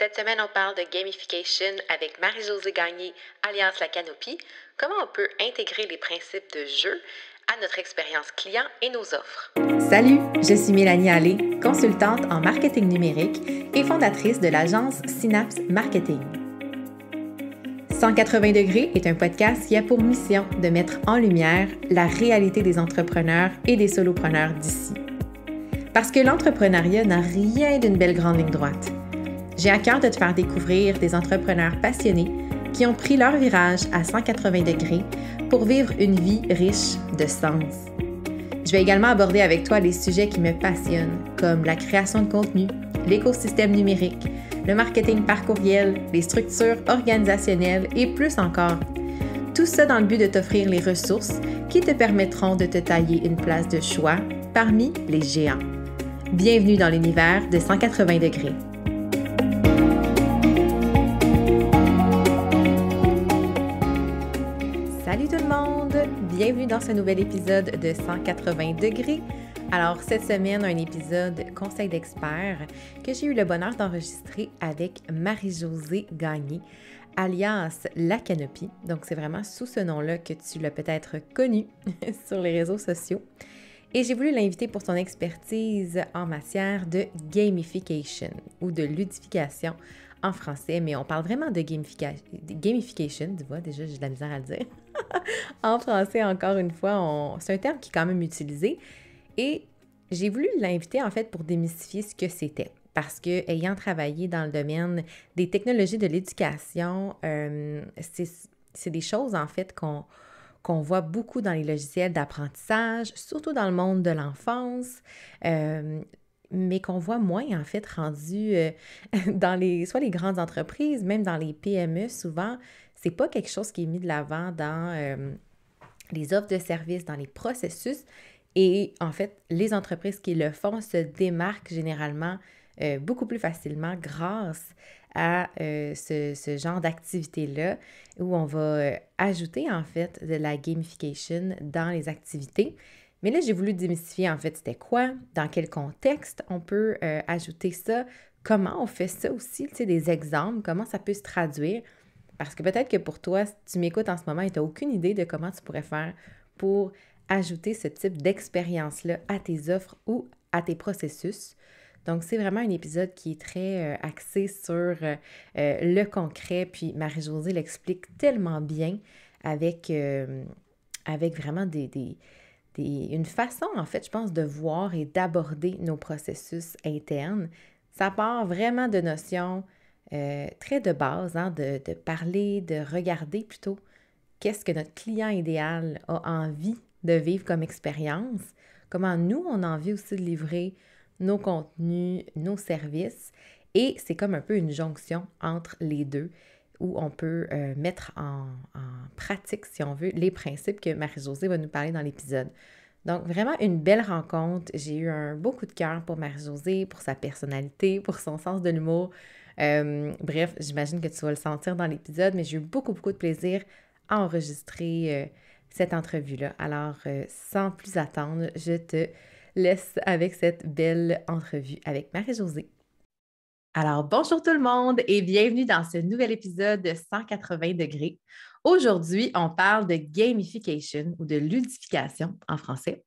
Cette semaine, on parle de gamification avec Marie-Josée Gagné, Alliance La Canopie. Comment on peut intégrer les principes de jeu à notre expérience client et nos offres. Salut, je suis Mélanie Allé, consultante en marketing numérique et fondatrice de l'agence Synapse Marketing. 180 degrés est un podcast qui a pour mission de mettre en lumière la réalité des entrepreneurs et des solopreneurs d'ici. Parce que l'entrepreneuriat n'a rien d'une belle grande ligne droite. J'ai à cœur de te faire découvrir des entrepreneurs passionnés qui ont pris leur virage à 180 degrés pour vivre une vie riche de sens. Je vais également aborder avec toi les sujets qui me passionnent, comme la création de contenu, l'écosystème numérique, le marketing par courriel, les structures organisationnelles et plus encore. Tout ça dans le but de t'offrir les ressources qui te permettront de te tailler une place de choix parmi les géants. Bienvenue dans l'univers de 180 degrés. Salut tout le monde! Bienvenue dans ce nouvel épisode de 180 degrés. Alors, cette semaine, un épisode Conseil d'experts que j'ai eu le bonheur d'enregistrer avec Marie-Josée Gagné, alias La Canopie. Donc, c'est vraiment sous ce nom-là que tu l'as peut-être connu sur les réseaux sociaux. Et j'ai voulu l'inviter pour son expertise en matière de gamification ou de ludification en français, mais on parle vraiment de gamification, tu vois, déjà j'ai de la misère à le dire. en français, encore une fois, c'est un terme qui est quand même utilisé. Et j'ai voulu l'inviter en fait pour démystifier ce que c'était. Parce que, ayant travaillé dans le domaine des technologies de l'éducation, euh, c'est des choses en fait qu'on voit beaucoup dans les logiciels d'apprentissage, surtout dans le monde de l'enfance. Euh, mais qu'on voit moins en fait rendu euh, dans les soit les grandes entreprises, même dans les PME souvent, c'est pas quelque chose qui est mis de l'avant dans euh, les offres de services, dans les processus et en fait, les entreprises qui le font se démarquent généralement euh, beaucoup plus facilement grâce à ce, genre d'activité-là où on va ajouter en fait de la gamification dans les activités mais là, j'ai voulu démystifier en fait c'était quoi, dans quel contexte on peut euh, ajouter ça, comment on fait ça aussi, tu sais, des exemples, comment ça peut se traduire. Parce que peut-être que pour toi, si tu m'écoutes en ce moment et tu n'as aucune idée de comment tu pourrais faire pour ajouter ce type d'expérience-là à tes offres ou à tes processus. Donc, c'est vraiment un épisode qui est très euh, axé sur euh, le concret. Puis, Marie-Josée l'explique tellement bien avec, avec vraiment des, une façon, en fait, je pense, de voir et d'aborder nos processus internes. Ça part vraiment de notions euh, très de base, hein, de, de parler, de regarder plutôt qu'est-ce que notre client idéal a envie de vivre comme expérience, comment nous, on a envie aussi de livrer nos contenus, nos services. Et c'est comme un peu une jonction entre les deux où on peut euh, mettre en, pratique, si on veut, les principes que Marie-Josée va nous parler dans l'épisode. Donc, vraiment une belle rencontre. J'ai eu un beau de cœur pour Marie-Josée, pour sa personnalité, pour son sens de l'humour. Euh, bref, j'imagine que tu vas le sentir dans l'épisode, mais j'ai eu beaucoup, beaucoup de plaisir à enregistrer euh, cette entrevue-là. Alors, sans plus attendre, je te laisse avec cette belle entrevue avec Marie-Josée. Alors, bonjour tout le monde et bienvenue dans ce nouvel épisode de 180 degrés. Aujourd'hui, on parle de gamification ou de ludification en français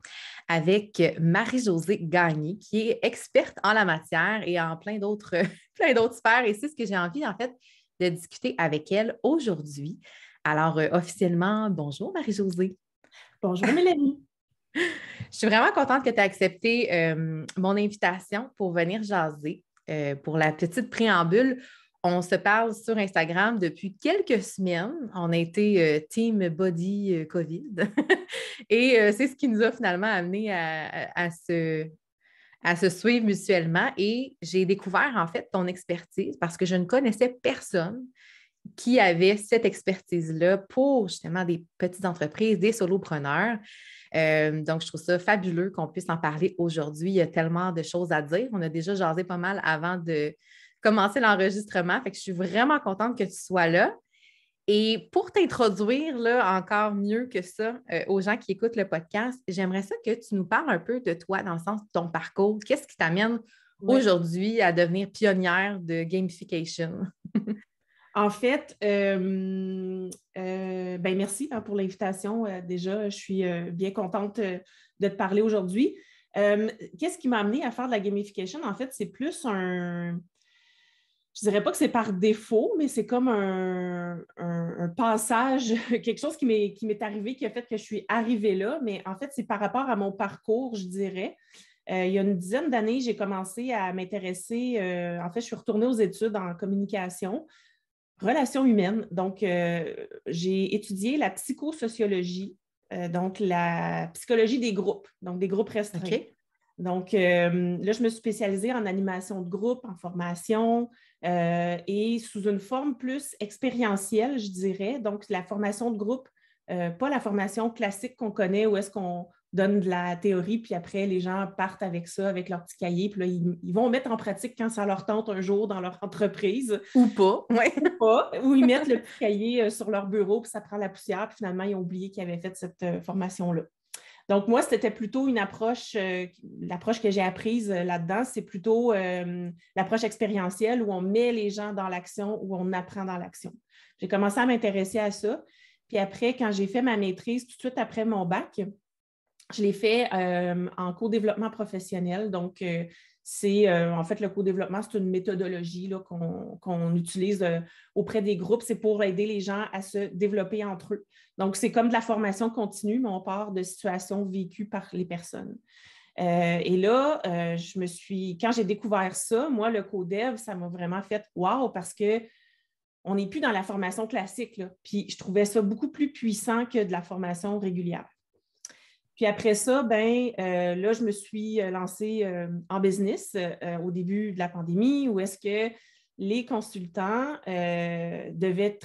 avec Marie-Josée Gagné, qui est experte en la matière et en plein d'autres, sphères. Et c'est ce que j'ai envie, en fait, de discuter avec elle aujourd'hui. Alors, euh, officiellement, bonjour Marie-Josée. Bonjour Mélanie. Je suis vraiment contente que tu aies accepté euh, mon invitation pour venir jaser. Euh, pour la petite préambule. On se parle sur Instagram depuis quelques semaines. On a été euh, Team Body euh, COVID. Et c'est ce qui nous a finalement amené à, se, à se, suivre mutuellement. Et j'ai découvert en fait ton expertise parce que je ne connaissais personne qui avait cette expertise-là pour justement des petites entreprises, des solopreneurs. Euh, donc, je trouve ça fabuleux qu'on puisse en parler aujourd'hui. Il y a tellement de choses à dire. On a déjà jasé pas mal avant de commencer l'enregistrement. Fait que je suis vraiment contente que tu sois là. Et pour t'introduire là, encore mieux que ça euh, aux gens qui écoutent le podcast, j'aimerais ça que tu nous parles un peu de toi dans le sens de ton parcours. Qu'est-ce qui t'amène aujourd'hui à devenir pionnière de gamification? En fait, euh, euh, ben merci hein, pour l'invitation. Euh, déjà, je suis bien contente de te parler aujourd'hui. Qu'est-ce qui m'a amené à faire de la gamification? En fait, c'est plus un. Je ne dirais pas que c'est par défaut, mais c'est comme un, passage, quelque chose qui m'est arrivé, qui a fait que je suis arrivée là. Mais en fait, c'est par rapport à mon parcours, je dirais. il y a une dizaine d'années, j'ai commencé à m'intéresser. en fait, je suis retournée aux études en communication. Relations humaines. Donc, euh, j'ai étudié la psychosociologie, euh, donc la psychologie des groupes, donc des groupes restreints. Donc, euh, là, je me suis spécialisée en animation de groupe, en formation et sous une forme plus expérientielle, je dirais. Donc, la formation de groupe, pas la formation classique qu'on connaît où est-ce qu'on donne de la théorie, puis après, les gens partent avec ça, avec leur petit cahier, puis là, ils, vont mettre en pratique quand ça leur tente un jour dans leur entreprise. Ou pas. Ou pas. Ou ils mettent le petit cahier euh, sur leur bureau, puis ça prend la poussière, puis finalement, ils ont oublié qu'ils avaient fait cette euh, formation-là. Donc, moi, c'était plutôt une approche, euh, l'approche que j'ai apprise là-dedans, c'est plutôt l'approche expérientielle où on met les gens dans l'action, où on apprend dans l'action. J'ai commencé à m'intéresser à ça. Puis après, quand j'ai fait ma maîtrise, tout de suite après mon bac, je l'ai fait euh, en co-développement professionnel. Donc, euh, c'est euh, en fait le co-développement, c'est une méthodologie qu'on, utilise auprès des groupes. C'est pour aider les gens à se développer entre eux. Donc, c'est comme de la formation continue, mais on part de situations vécues par les personnes. et là, je me suis, quand j'ai découvert ça, moi, le co-dev, ça m'a vraiment fait wow parce que on n'est plus dans la formation classique. Puis je trouvais ça beaucoup plus puissant que de la formation régulière. Puis après ça, ben euh, là, je me suis euh, lancée euh, en business au début de la pandémie où est-ce que les consultants devaient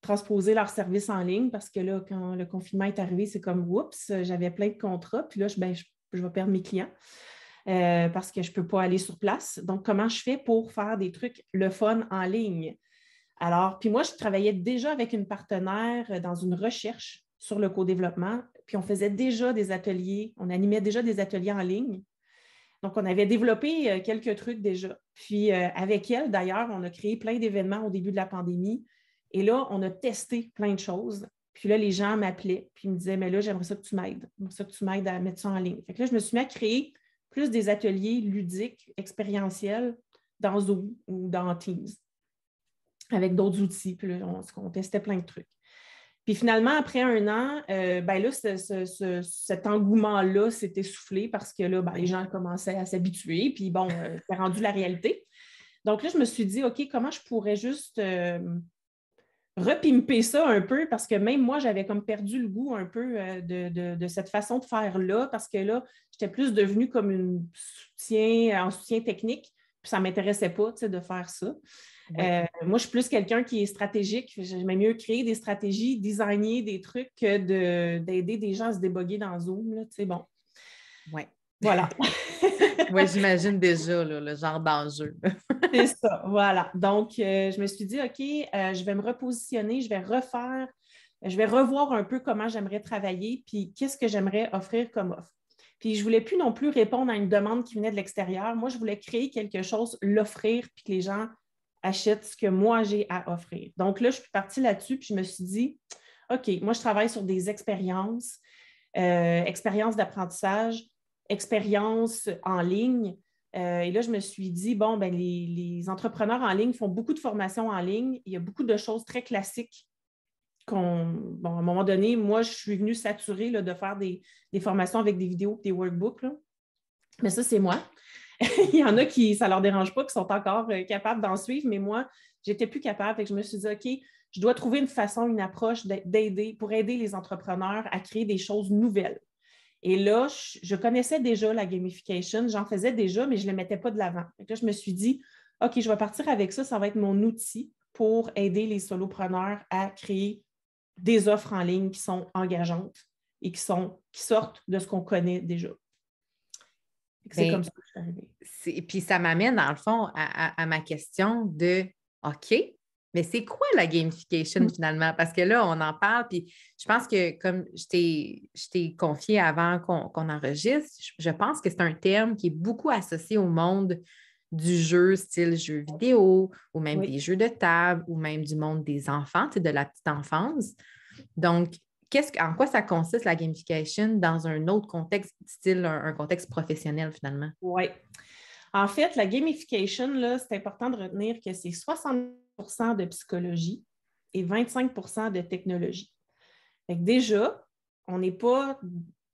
transposer leurs services en ligne parce que là, quand le confinement est arrivé, c'est comme oups, j'avais plein de contrats, puis là, je, ben, je, je vais perdre mes clients. parce que je ne peux pas aller sur place. Donc, comment je fais pour faire des trucs le fun en ligne? Alors, puis moi, je travaillais déjà avec une partenaire dans une recherche sur le co-développement puis on faisait déjà des ateliers, on animait déjà des ateliers en ligne. Donc, on avait développé euh, quelques trucs déjà. Puis, euh, avec elle, d'ailleurs, on a créé plein d'événements au début de la pandémie. Et là, on a testé plein de choses. Puis là, les gens m'appelaient, puis ils me disaient, mais là, j'aimerais ça que tu m'aides. J'aimerais ça que tu m'aides à mettre ça en ligne. Fait que là, je me suis mis à créer plus des ateliers ludiques, expérientiels, dans Zoom ou dans Teams, avec d'autres outils. Puis là, on testait plein de trucs. Puis finalement, après un an, euh, ben là, cet engouement-là s'est essoufflé parce que là, ben, les gens commençaient à s'habituer, puis bon, euh, c'est rendu la réalité. Donc là, je me suis dit, OK, comment je pourrais juste euh, repimper ça un peu parce que même moi, j'avais comme perdu le goût un peu de, cette façon de faire-là parce que là, j'étais plus devenue comme une soutien, en soutien technique, puis ça ne m'intéressait pas de faire ça. Euh, moi, je suis plus quelqu'un qui est stratégique. J'aime mieux créer des stratégies, designer des trucs que d'aider des gens à se déboguer dans Zoom. C'est bon. Oui. Voilà. oui, j'imagine déjà le genre d'enjeu. C'est ça, voilà. Donc, euh, je me suis dit, OK, euh, je vais me repositionner, je vais refaire, je vais revoir un peu comment j'aimerais travailler, puis qu'est-ce que j'aimerais offrir comme offre. Puis je ne voulais plus non plus répondre à une demande qui venait de l'extérieur. Moi, je voulais créer quelque chose, l'offrir, puis que les gens achète ce que moi j'ai à offrir. Donc là, je suis partie là-dessus, puis je me suis dit, OK, moi, je travaille sur des expériences, euh, expériences d'apprentissage, expériences en ligne. Euh, et là, je me suis dit, bon, ben, les, entrepreneurs en ligne font beaucoup de formations en ligne. Il y a beaucoup de choses très classiques qu'on. Bon, à un moment donné, moi, je suis venue saturée de faire des, formations avec des vidéos des workbooks. Mais ça, c'est moi. il y en a qui, ça leur dérange pas, qui sont encore euh, capables d'en suivre, mais moi, j'étais plus capable. et je me suis dit, OK, je dois trouver une façon, une approche d'aider, pour aider les entrepreneurs à créer des choses nouvelles. Et là, je, connaissais déjà la gamification, j'en faisais déjà, mais je ne le mettais pas de l'avant. Là, je me suis dit, OK, je vais partir avec ça, ça va être mon outil pour aider les solopreneurs à créer des offres en ligne qui sont engageantes et qui sortent de ce qu'on connaît déjà. C'est ben, comme ça Puis ça m'amène, dans le fond, à, ma question de OK, mais c'est quoi la gamification hmm. finalement? Parce que là, on en parle, puis je pense que comme je t'ai confié avant qu'on enregistre, je, pense que c'est un terme qui est beaucoup associé au monde du jeu, style jeu vidéo, ou même des jeux de table, ou même du monde des enfants, de la petite enfance. Donc, en quoi ça consiste la gamification dans un autre contexte, style un, un contexte professionnel finalement? Oui. En fait, la gamification, là, c'est important de retenir que c'est 60 de psychologie et 25 de technologie. déjà, on n'est pas.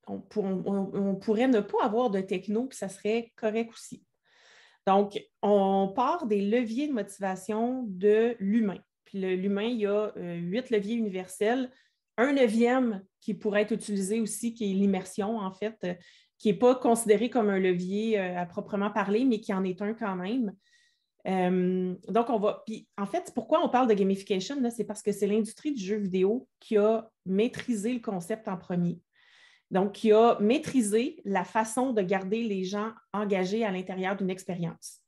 On, on, pourrait ne pas avoir de techno, puis ça serait correct aussi. Donc, on part des leviers de motivation de l'humain. Puis l'humain, il y a euh, huit leviers universels un neuvième qui pourrait être utilisé aussi, qui est l'immersion, en fait, euh, qui n'est pas considéré comme un levier euh, à proprement parler, mais qui en est un quand même. Euh, donc, on va. en fait, pourquoi on parle de gamification? C'est parce que c'est l'industrie du jeu vidéo qui a maîtrisé le concept en premier. Donc, qui a maîtrisé la façon de garder les gens engagés à l'intérieur d'une expérience.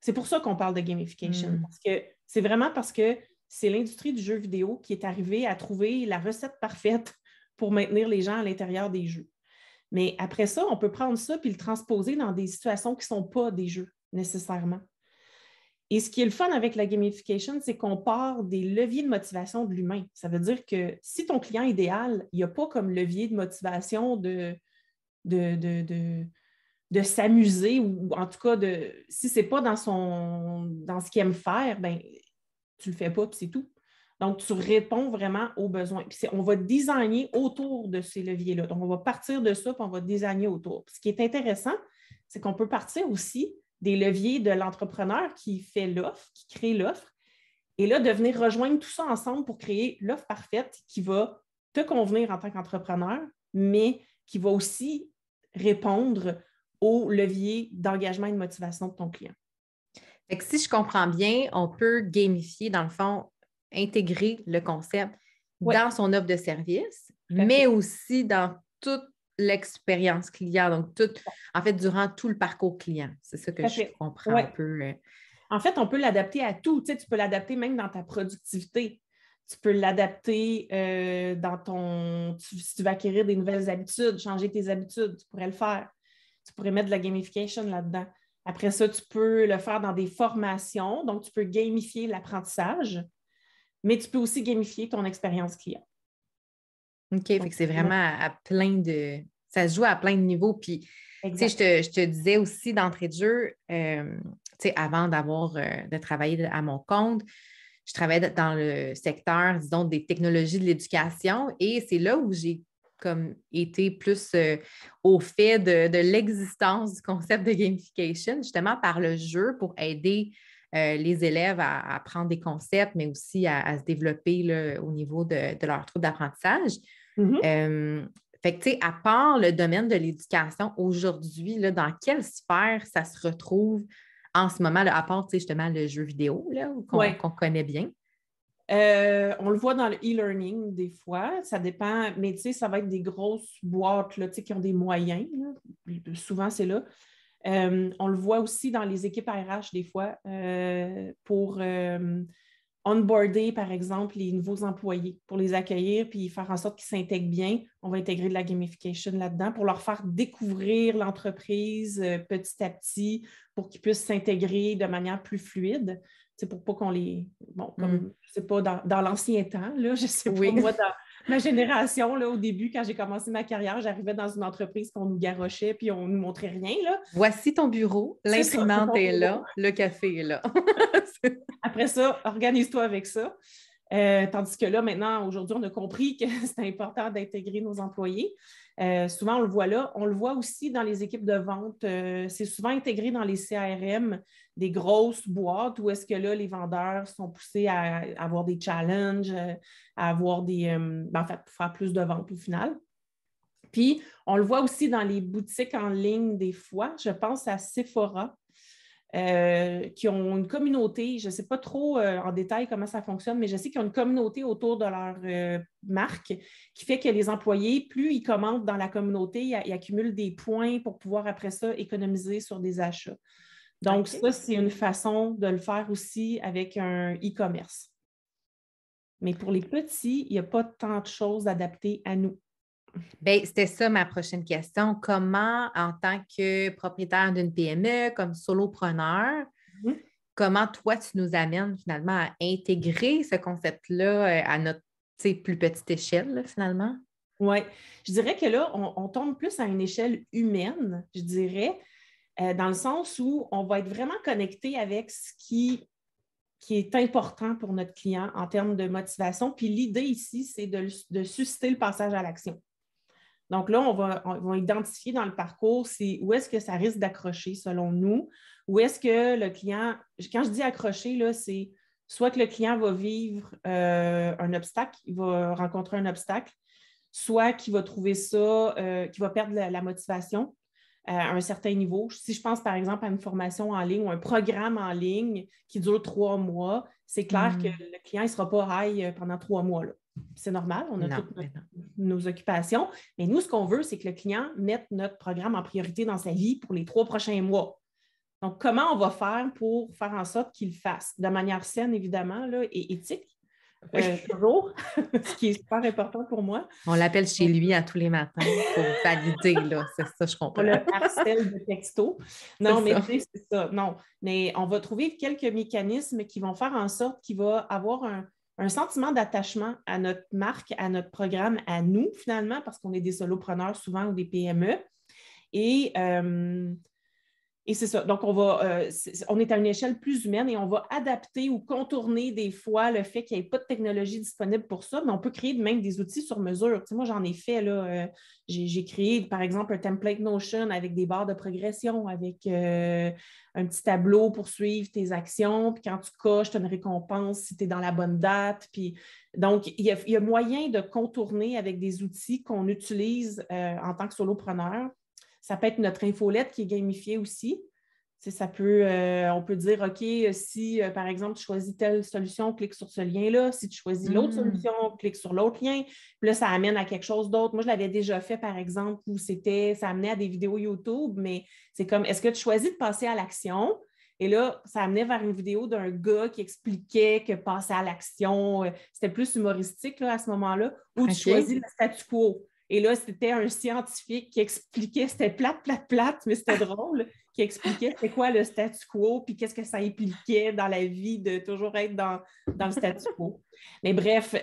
C'est pour ça qu'on parle de gamification, hmm. parce que c'est vraiment parce que c'est l'industrie du jeu vidéo qui est arrivée à trouver la recette parfaite pour maintenir les gens à l'intérieur des jeux. Mais après ça, on peut prendre ça puis le transposer dans des situations qui ne sont pas des jeux nécessairement. Et ce qui est le fun avec la gamification, c'est qu'on part des leviers de motivation de l'humain. Ça veut dire que si ton client idéal, il n'y a pas comme levier de motivation de, de, de, s'amuser ou en tout cas de si ce n'est pas dans, son, dans ce qu'il aime faire, ben, tu le fais pas, c'est tout. Donc, tu réponds vraiment aux besoins. on va designer autour de ces leviers-là. Donc, on va partir de ça, puis on va designer autour. ce qui est intéressant, c'est qu'on peut partir aussi des leviers de l'entrepreneur qui fait l'offre, qui crée l'offre, et là, de venir rejoindre tout ça ensemble pour créer l'offre parfaite qui va te convenir en tant qu'entrepreneur, mais qui va aussi répondre aux leviers d'engagement et de motivation de ton client si je comprends bien, on peut gamifier, dans le fond, intégrer le concept dans son offre de service, mais aussi dans toute l'expérience client, donc tout, en fait, durant tout le parcours client. C'est ça que je comprends un peu. Euh. En fait, on peut l'adapter à tout. Tu, peux l'adapter même dans ta productivité. Tu peux l'adapter euh, dans ton. si tu veux acquérir des nouvelles habitudes, changer tes habitudes, tu pourrais le faire. Tu pourrais mettre de la gamification là-dedans. Après ça, tu peux le faire dans des formations, donc tu peux gamifier l'apprentissage, mais tu peux aussi gamifier ton expérience client. OK, c'est vraiment à, plein de. Ça se joue à plein de niveaux. Puis, tu sais, je te, disais aussi d'entrée de jeu, euh, tu sais, avant d'avoir, euh, de travailler à mon compte, je travaillais dans le secteur, disons, des technologies de l'éducation et c'est là où j'ai comme été plus euh, au fait de, l'existence du concept de gamification, justement par le jeu pour aider euh, les élèves à, apprendre des concepts, mais aussi à, se développer au niveau de, de leur trouble d'apprentissage. Mm-hmm. Euh, à part le domaine de l'éducation, aujourd'hui, dans quelle sphère ça se retrouve en ce moment, à part justement le jeu vidéo qu'on connaît bien? Euh, on le voit dans le e-learning des fois, ça dépend, mais tu sais, ça va être des grosses boîtes là, qui ont des moyens. Souvent, c'est là. Euh, on le voit aussi dans les équipes RH des fois euh, pour onboarder, par exemple, les nouveaux employés, pour les accueillir puis faire en sorte qu'ils s'intègrent bien. On va intégrer de la gamification là-dedans pour leur faire découvrir l'entreprise petit à petit pour qu'ils puissent s'intégrer de manière plus fluide c'est pour pas qu'on les. Bon, comme, mm-hmm. pas, dans, l'ancien temps, là, je sais oui. moi, dans ma génération, là, au début, quand j'ai commencé ma carrière, j'arrivais dans une entreprise qu'on nous garochait puis on nous montrait rien, là. Voici ton bureau, l'imprimante est, là, le café est là. Après ça, organise-toi avec ça. Euh, tandis que là, maintenant, aujourd'hui, on a compris que c'est important d'intégrer nos employés. Euh, souvent, on le voit là. On le voit aussi dans les équipes de vente. Euh, c'est souvent intégré dans les CRM des grosses boîtes où est-ce que là, les vendeurs sont poussés à, avoir des challenges, euh, à avoir des. Euh, ben, en fait, pour faire plus de ventes au final. Puis, on le voit aussi dans les boutiques en ligne des fois. Je pense à Sephora, euh, qui ont une communauté. Je ne sais pas trop en détail comment ça fonctionne, mais je sais qu'ils ont une communauté autour de leur marque qui fait que les employés, plus ils commandent dans la communauté, ils, accumulent des points pour pouvoir après ça économiser sur des achats. Donc, ça, c'est une façon de le faire aussi avec un e-commerce. Mais pour les petits, il n'y a pas tant de choses adaptées à nous. Bien, c'était ça ma prochaine question. Comment, en tant que propriétaire d'une PME, comme solopreneur, mhm. comment toi, tu nous amènes finalement à intégrer ce concept-là euh, à notre plus petite échelle, finalement? Oui. Je dirais que là, on, tombe plus à une échelle humaine, je dirais, euh, dans le sens où on va être vraiment connecté avec ce qui, est important pour notre client en termes de motivation. Puis l'idée ici, c'est de, susciter le passage à l'action. Donc là, on va, identifier dans le parcours c'est où est-ce que ça risque d'accrocher selon nous, où est-ce que le client, quand je dis accrocher, c'est soit que le client va vivre euh, un obstacle, il va rencontrer un obstacle, soit qu'il va trouver ça, euh, qu'il va perdre la motivation, à euh, un certain niveau. Si je pense par exemple à une formation en ligne ou un programme en ligne qui dure trois mois, c'est clair que hmm. le client ne sera pas high pendant trois mois. C'est normal, on a toutes nos, occupations. Mais nous, ce qu'on veut, c'est que le client mette notre programme en priorité dans sa vie pour les trois prochains mois. Donc, comment on va faire pour faire en sorte qu'il le fasse de manière saine, évidemment, là, et éthique, euh, toujours, ce qui est super important pour moi. On l'appelle chez lui à tous les matins pour valider, là. C'est ça, je comprends. Le de texto. Non, mais c'est ça. Non, mais on va trouver quelques mécanismes qui vont faire en sorte qu'il va avoir un, sentiment d'attachement à notre marque, à notre programme, à nous, finalement, parce qu'on est des solopreneurs souvent ou des PME. Et euh, et c'est ça. Donc, on, va, euh, est, on est à une échelle plus humaine et on va adapter ou contourner des fois le fait qu'il n'y ait pas de technologie disponible pour ça, mais on peut créer même des outils sur mesure. moi, j'en ai fait. Euh, j'ai créé, par exemple, un template Notion avec des barres de progression, avec euh, un petit tableau pour suivre tes actions. Puis quand tu coches, tu as une récompense si tu es dans la bonne date. Puis, donc, il il y a moyen de contourner avec des outils qu'on utilise en tant que solopreneur ça peut être notre infolette qui est gamifiée aussi. ça peut, euh, on peut dire, OK, si euh, par exemple tu choisis telle solution, clique sur ce lien-là. Si tu choisis l'autre hmm. solution, clique sur l'autre lien. Puis là, ça amène à quelque chose d'autre. Moi, je l'avais déjà fait, par exemple, où c'était, ça amenait à des vidéos YouTube, mais c'est comme, est-ce que tu choisis de passer à l'action? Et là, ça amenait vers une vidéo d'un gars qui expliquait que passer à l'action, euh, c'était plus humoristique à ce moment-là, ou tu choisis le statu quo. Et là, c'était un scientifique qui expliquait, c'était plate, plate, plate, mais c'était drôle, qui expliquait c'est quoi le statu quo, puis qu'est-ce que ça impliquait dans la vie de toujours être dans, le statu quo. Mais bref, euh,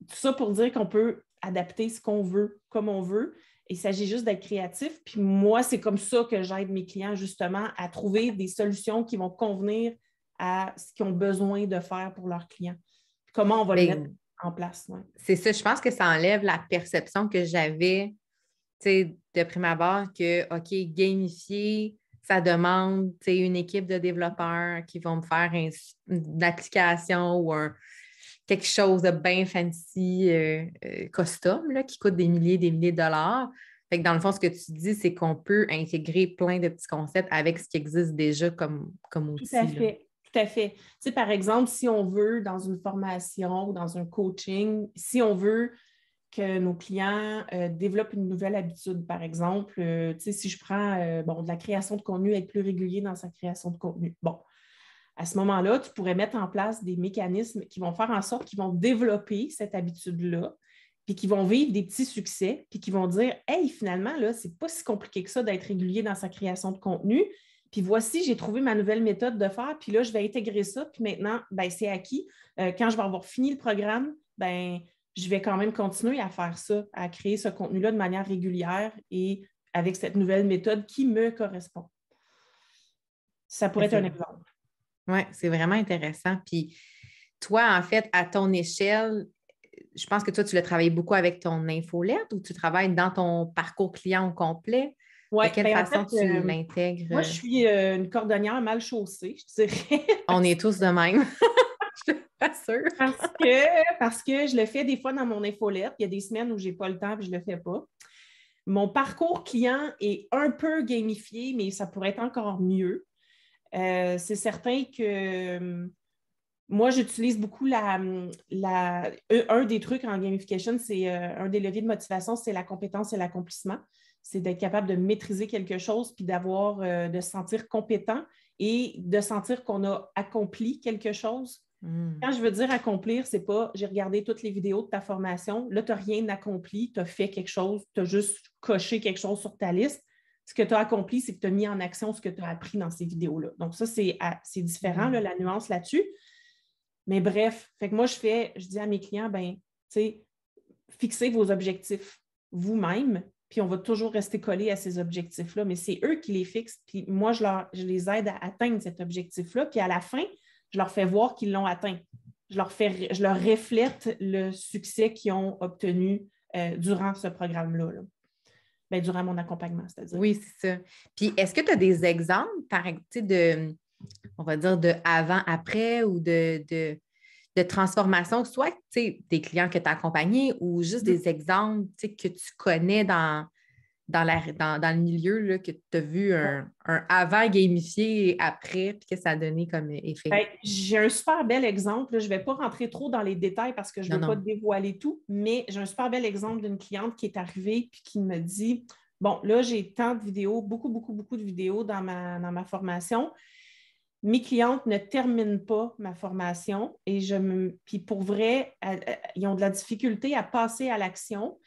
tout ça pour dire qu'on peut adapter ce qu'on veut, comme on veut. Il s'agit juste d'être créatif. Puis moi, c'est comme ça que j'aide mes clients justement à trouver des solutions qui vont convenir à ce qu'ils ont besoin de faire pour leurs clients. Comment on va les le mettre en C'est ça, je pense que ça enlève la perception que j'avais de prime abord que, OK, gamifier, ça demande une équipe de développeurs qui vont me faire une application ou quelque chose de bien fancy, euh, euh, custom, là, qui coûte des milliers et des milliers de dollars. dans le fond, ce que tu dis, c'est qu'on peut intégrer plein de petits concepts avec ce qui existe déjà comme, comme outil. Tout à fait. par exemple, si on veut, dans une formation ou dans un coaching, si on veut que nos clients euh, développent une nouvelle habitude, par exemple, euh, si je prends euh, de la création de contenu, être plus régulier dans sa création de contenu. Bon, à ce moment-là, tu pourrais mettre en place des mécanismes qui vont faire en sorte qu'ils vont développer cette habitude-là, puis qui vont vivre des petits succès, puis qui vont dire Hey, finalement, là, c'est pas si compliqué que ça d'être régulier dans sa création de contenu. Puis voici, j'ai trouvé ma nouvelle méthode de faire, puis là, je vais intégrer ça, puis maintenant, ben, c'est acquis. Euh, quand je vais avoir fini le programme, ben, je vais quand même continuer à faire ça, à créer ce contenu-là de manière régulière et avec cette nouvelle méthode qui me correspond. Ça pourrait être un exemple. Oui, c'est vraiment intéressant. Puis toi, en fait, à ton échelle, je pense que toi, tu le travaillé beaucoup avec ton infolette ou tu travailles dans ton parcours client au complet de quelle ben, façon tu m'intègres? Euh, moi, euh? je suis euh, une cordonnière mal chaussée, je dirais. On est tous de même. je ne suis Parce que, parce que je le fais des fois dans mon infolettre. Il y a des semaines où je n'ai pas le temps et je ne le fais pas. Mon parcours client est un peu gamifié, mais ça pourrait être encore mieux. c'est certain que moi, j'utilise beaucoup la, un des trucs en gamification, c'est un des leviers de motivation, c'est la compétence et l'accomplissement c'est d'être capable de maîtriser quelque chose, puis d'avoir, euh, de se sentir compétent et de sentir qu'on a accompli quelque chose. Hmm. Quand je veux dire accomplir, c'est pas j'ai regardé toutes les vidéos de ta formation, là, tu n'as rien accompli, tu as fait quelque chose, tu as juste coché quelque chose sur ta liste. Ce que tu as accompli, c'est que tu as mis en action ce que tu as appris dans ces vidéos-là. Donc, ça, c'est différent, hmm. la nuance là-dessus. Mais bref, fait que moi, je fais, je dis à mes clients, ben, tu sais, fixez vos objectifs vous-même, puis on va toujours rester collé à ces objectifs-là, mais c'est eux qui les fixent, puis moi, je, les aide à atteindre cet objectif-là, puis à la fin, je leur fais voir qu'ils l'ont atteint. Je leur, fais, je leur reflète le succès qu'ils ont obtenu euh, durant ce programme-là. Ben, durant mon accompagnement, c'est-à-dire. Oui, c'est ça. Puis est-ce que tu as des exemples, par de, on va dire, de avant-après ou de, de de transformation, soit des clients que tu as accompagnés ou juste mm-hmm. des exemples que tu connais dans, dans, le milieu, là, que tu as vu un, avant gamifié et après, puis que ça a donné comme effet? Ben, j'ai un super bel exemple. Je ne vais pas rentrer trop dans les détails parce que je ne veux pas dévoiler tout, mais j'ai un super bel exemple d'une cliente qui est arrivée puis qui me dit Bon, là, j'ai tant de vidéos, beaucoup, beaucoup, beaucoup de vidéos dans ma, dans ma formation mes clientes ne terminent pas ma formation et je puis pour vrai, ils ont de la difficulté à passer à l'action.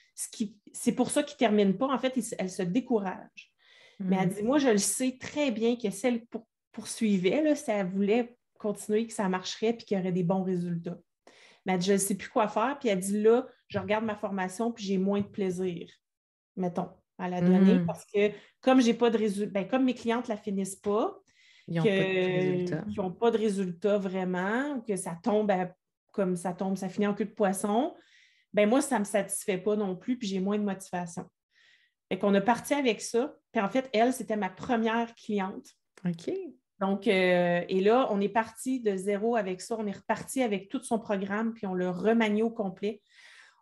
c'est pour ça qu'ils ne terminent pas. En fait, elles se découragent. Mais elle mhm. dit, moi, je le sais très bien que celle pour, poursuivait, là, si elle voulait continuer, que ça marcherait puis qu'il y aurait des bons résultats. Mais elle dit, je ne sais plus quoi faire. Puis elle dit, là, je regarde ma formation puis j'ai moins de plaisir, mettons, à la donner mhm. parce que comme j'ai pas de résultats, ben, comme mes clientes ne la finissent pas, ils n'ont pas, pas, de résultat vraiment, ou que ça tombe comme ça tombe, ça finit en queue de poisson, ben moi, ça ne me satisfait pas non plus, puis j'ai moins de motivation. Fait qu'on a parti avec ça. Puis en fait, elle, c'était ma première cliente. OK. Donc, euh, et là, on est parti de zéro avec ça. On est reparti avec tout son programme, puis on l'a remanié au complet.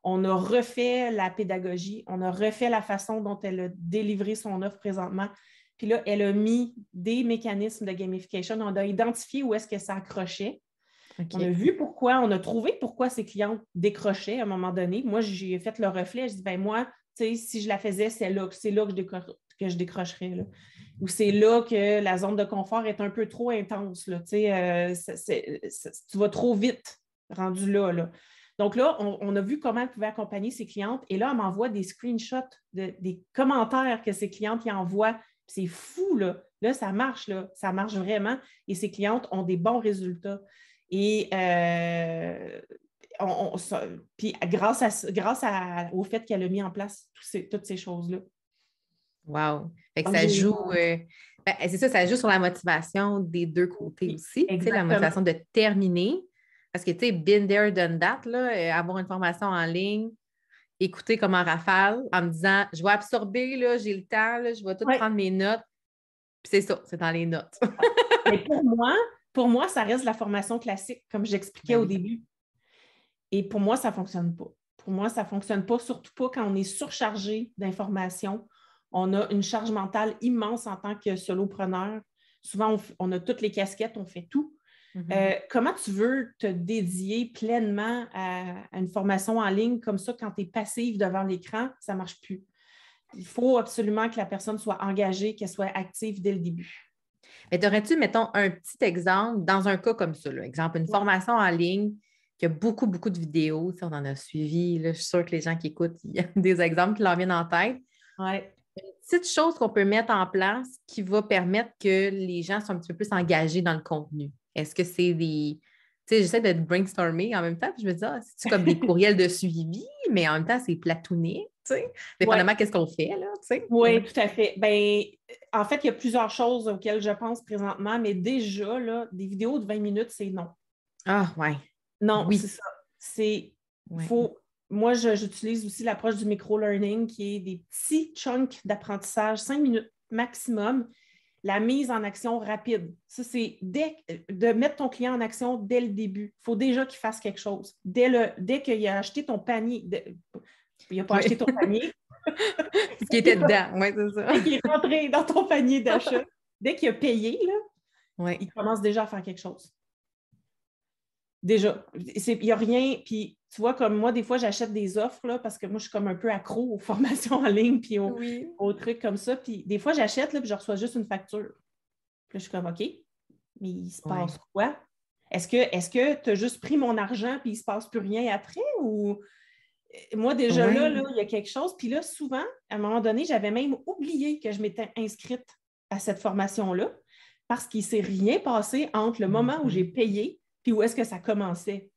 On a refait la pédagogie, on a refait la façon dont elle a délivré son offre présentement. Puis là, elle a mis des mécanismes de gamification. On a identifié où est-ce que ça accrochait. On a vu pourquoi, on a trouvé pourquoi ses clientes décrochaient à un moment donné. Moi, j'ai fait le reflet. Je dis, ben moi, si je la faisais, c'est là, c'est là que je, décrocherais. Là. Ou c'est là que la zone de confort est un peu trop intense. Là, tu euh, vas trop vite rendu là. Donc là, on, a vu comment elle pouvait accompagner ses clientes. Et là, elle m'envoie des screenshots, des commentaires que ses clientes y envoient c'est fou, là. Là, ça marche, là. Ça marche vraiment. Et ses clientes ont des bons résultats. Et euh, grâce, à, grâce au fait qu'elle a mis en place toutes ces choses-là. Wow. ça joue. Euh, ben, c'est ça, ça joue sur la motivation des deux côtés aussi. La motivation de terminer. Parce que, tu sais, been there, done that, euh, avoir une formation en ligne, écouter comme un rafale en me disant je vais absorber, j'ai le temps, je vais tout prendre mes notes. c'est ça, c'est dans les notes. Mais pour moi, pour moi, ça reste la formation classique, comme j'expliquais au ben début. Et pour moi, ça ne fonctionne pas. Pour moi, ça ne fonctionne pas, surtout pas quand on est surchargé d'informations. On a une charge mentale immense en tant que solopreneur. Souvent, on a toutes les casquettes, on fait tout. Mm-hmm. Euh, comment tu veux te dédier pleinement à, une formation en ligne comme ça quand tu es passive devant l'écran? Ça ne marche plus. Il faut absolument que la personne soit engagée, qu'elle soit active dès le début. Mais aurais-tu, mettons, un petit exemple dans un cas comme ça, exemple, une formation en ligne qui a beaucoup, beaucoup de vidéos, on en a suivi, je suis sûre que les gens qui écoutent, il y a des exemples qui leur viennent en tête. Ouais une petite chose qu'on peut mettre en place qui va permettre que les gens soient un petit peu plus engagés dans le contenu. Est-ce que c'est des. Tu sais, j'essaie d'être brainstormée en même temps, puis je me dis, ah, c'est-tu comme des courriels de suivi, mais en même temps, c'est platonné, tu sais, dépendamment qu'est-ce qu'on fait, là, tu sais. Oui, tout à fait. Ben, en fait, il y a plusieurs choses auxquelles je pense présentement, mais déjà, là, des vidéos de 20 minutes, c'est non. Ah, ouais. Non, oui. c'est ça. C'est. Faut, moi, j'utilise aussi l'approche du micro-learning qui est des petits chunks d'apprentissage, cinq minutes maximum, la mise en action rapide. Ça, c'est de mettre ton client en action dès le début. Il faut déjà qu'il fasse quelque chose. Dès, le, dès qu'il a acheté ton panier, il n'a pas acheté ton panier. Ce qui était dedans, oui, c'est ça. Il est rentré dans ton panier d'achat, dès qu'il a payé, là, il commence déjà à faire quelque chose. Déjà. Il n'y a rien, puis tu vois, comme moi, des fois, j'achète des offres là, parce que moi, je suis comme un peu accro aux formations en ligne puis aux, trucs comme ça. Puis des fois, j'achète et puis je reçois juste une facture. Puis là, je suis comme OK, mais il se passe quoi? Est-ce que est que tu as juste pris mon argent puis il ne se passe plus rien après? Ou euh, moi, déjà là, là, il y a quelque chose. Puis là, souvent, à un moment donné, j'avais même oublié que je m'étais inscrite à cette formation-là parce qu'il ne s'est rien passé entre le mm, moment où mm. j'ai payé puis où est-ce que ça commençait.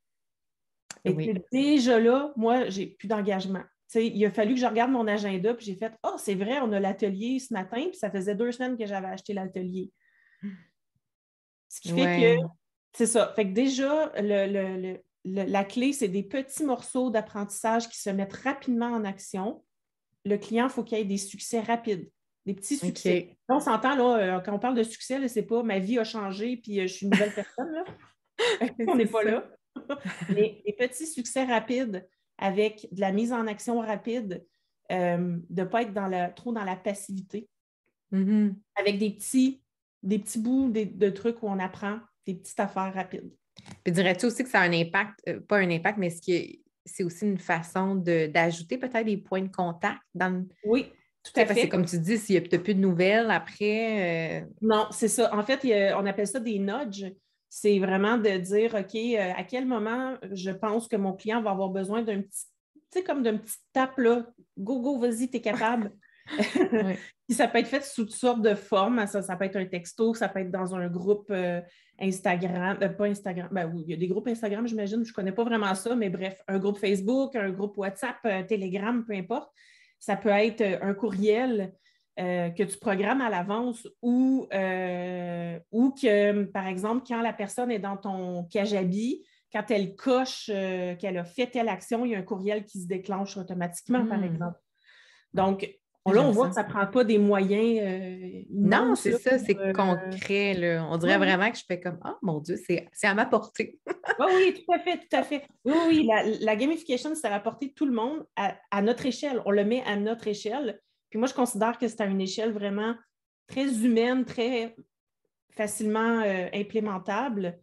Et oui. déjà là, moi, j'ai plus d'engagement. il a fallu que je regarde mon agenda, puis j'ai fait oh, c'est vrai, on a l'atelier ce matin, puis ça faisait deux semaines que j'avais acheté l'atelier. Ce qui fait que c'est ça. Fait que déjà, le, la clé, c'est des petits morceaux d'apprentissage qui se mettent rapidement en action. Le client, faut il faut qu'il y ait des succès rapides, des petits succès. on s'entend, là, euh, quand on parle de succès, c'est pas ma vie a changé, puis euh, je suis une nouvelle personne. Là. on n'est pas là. les petits succès rapides avec de la mise en action rapide, euh, de ne pas être dans trop dans la passivité, mm-hmm. avec des petits, des petits bouts de, trucs où on apprend des petites affaires rapides. Puis dirais-tu aussi que ça a un impact, euh, pas un impact, mais ce c'est aussi une façon d'ajouter peut-être des points de contact dans Oui, tout à fait. C'est comme tu dis, s'il n'y a plus de nouvelles après. Euh, non, c'est ça. En fait, on appelle ça des nudges. C'est vraiment de dire, OK, euh, à quel moment je pense que mon client va avoir besoin d'un petit, tu sais, comme d'un petit tape, là, go, go, vas-y, t'es capable. ça peut être fait sous toutes sortes de formes. Hein, ça, peut être un texto, ça peut être dans un groupe euh, Instagram, euh, pas Instagram, ben il y a des groupes Instagram, j'imagine, je ne connais pas vraiment ça, mais bref, un groupe Facebook, un groupe WhatsApp, Telegram, peu importe. Ça peut être un courriel, euh, que tu programmes à l'avance ou, euh, ou que, par exemple, quand la personne est dans ton Kajabi, quand elle coche euh, qu'elle a fait telle action, il y a un courriel qui se déclenche automatiquement, par hmm. exemple. Donc, là, on voit que ça ne prend pas des moyens. non, c'est ça, c'est concret. On dirait vraiment que je fais comme Ah, mon Dieu, c'est à ma portée. oui, ah oui, tout à fait, tout à fait. Oui, oui, la, gamification, c'est à la portée de tout le monde à, notre échelle. On le met à notre échelle. Puis moi, je considère que c'est à une échelle vraiment très humaine, très facilement euh, implémentable.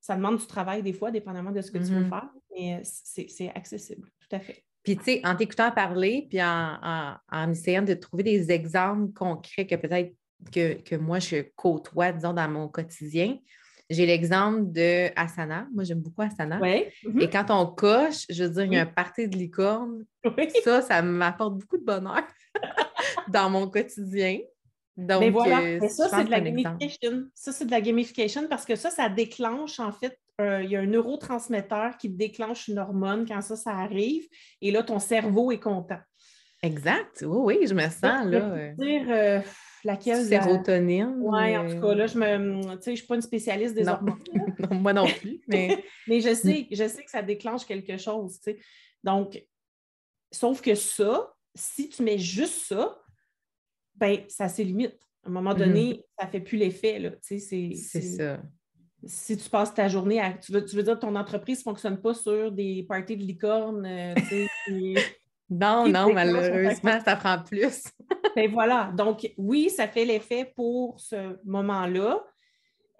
Ça demande du travail des fois, dépendamment de ce que tu veux mm-hmm. faire, mais c'est accessible, tout à fait. Puis, tu sais, en t'écoutant parler, puis en, essayant de trouver des exemples concrets que peut-être que, moi, je côtoie, disons, dans mon quotidien, j'ai l'exemple de Asana. Moi, j'aime beaucoup Asana. Mm-hmm. Et quand on coche, je veux dire, il y a un party de licorne. Ça, ça m'apporte beaucoup de bonheur dans mon quotidien. Ben Donc, voilà. Euh, ça, c'est de la gamification. Ça, c'est de la gamification parce que ça, ça déclenche, en fait, il y a un neurotransmetteur qui déclenche une hormone quand ça, ça arrive. Et là, ton cerveau est content. Exact. Oui, oui, je me sens, là. Euh, dire, euh, laquelle euh, Sérotonine. Oui, en tout cas, euh, là, je me. je suis pas une spécialiste des hormones. moi non plus. Mais, mais je, sais, je sais que ça déclenche quelque chose, Donc, sauf que ça, si tu mets juste ça, ben ça s'élimite. À un moment mmh. donné, ça ne fait plus l'effet, c'est ça. Si tu passes ta journée à. Tu veux, tu veux dire que ton entreprise ne fonctionne pas sur des parties de licorne, euh, tu sais. Non, non, malheureusement, ça prend plus. ben voilà. Donc, oui, ça fait l'effet pour ce moment-là.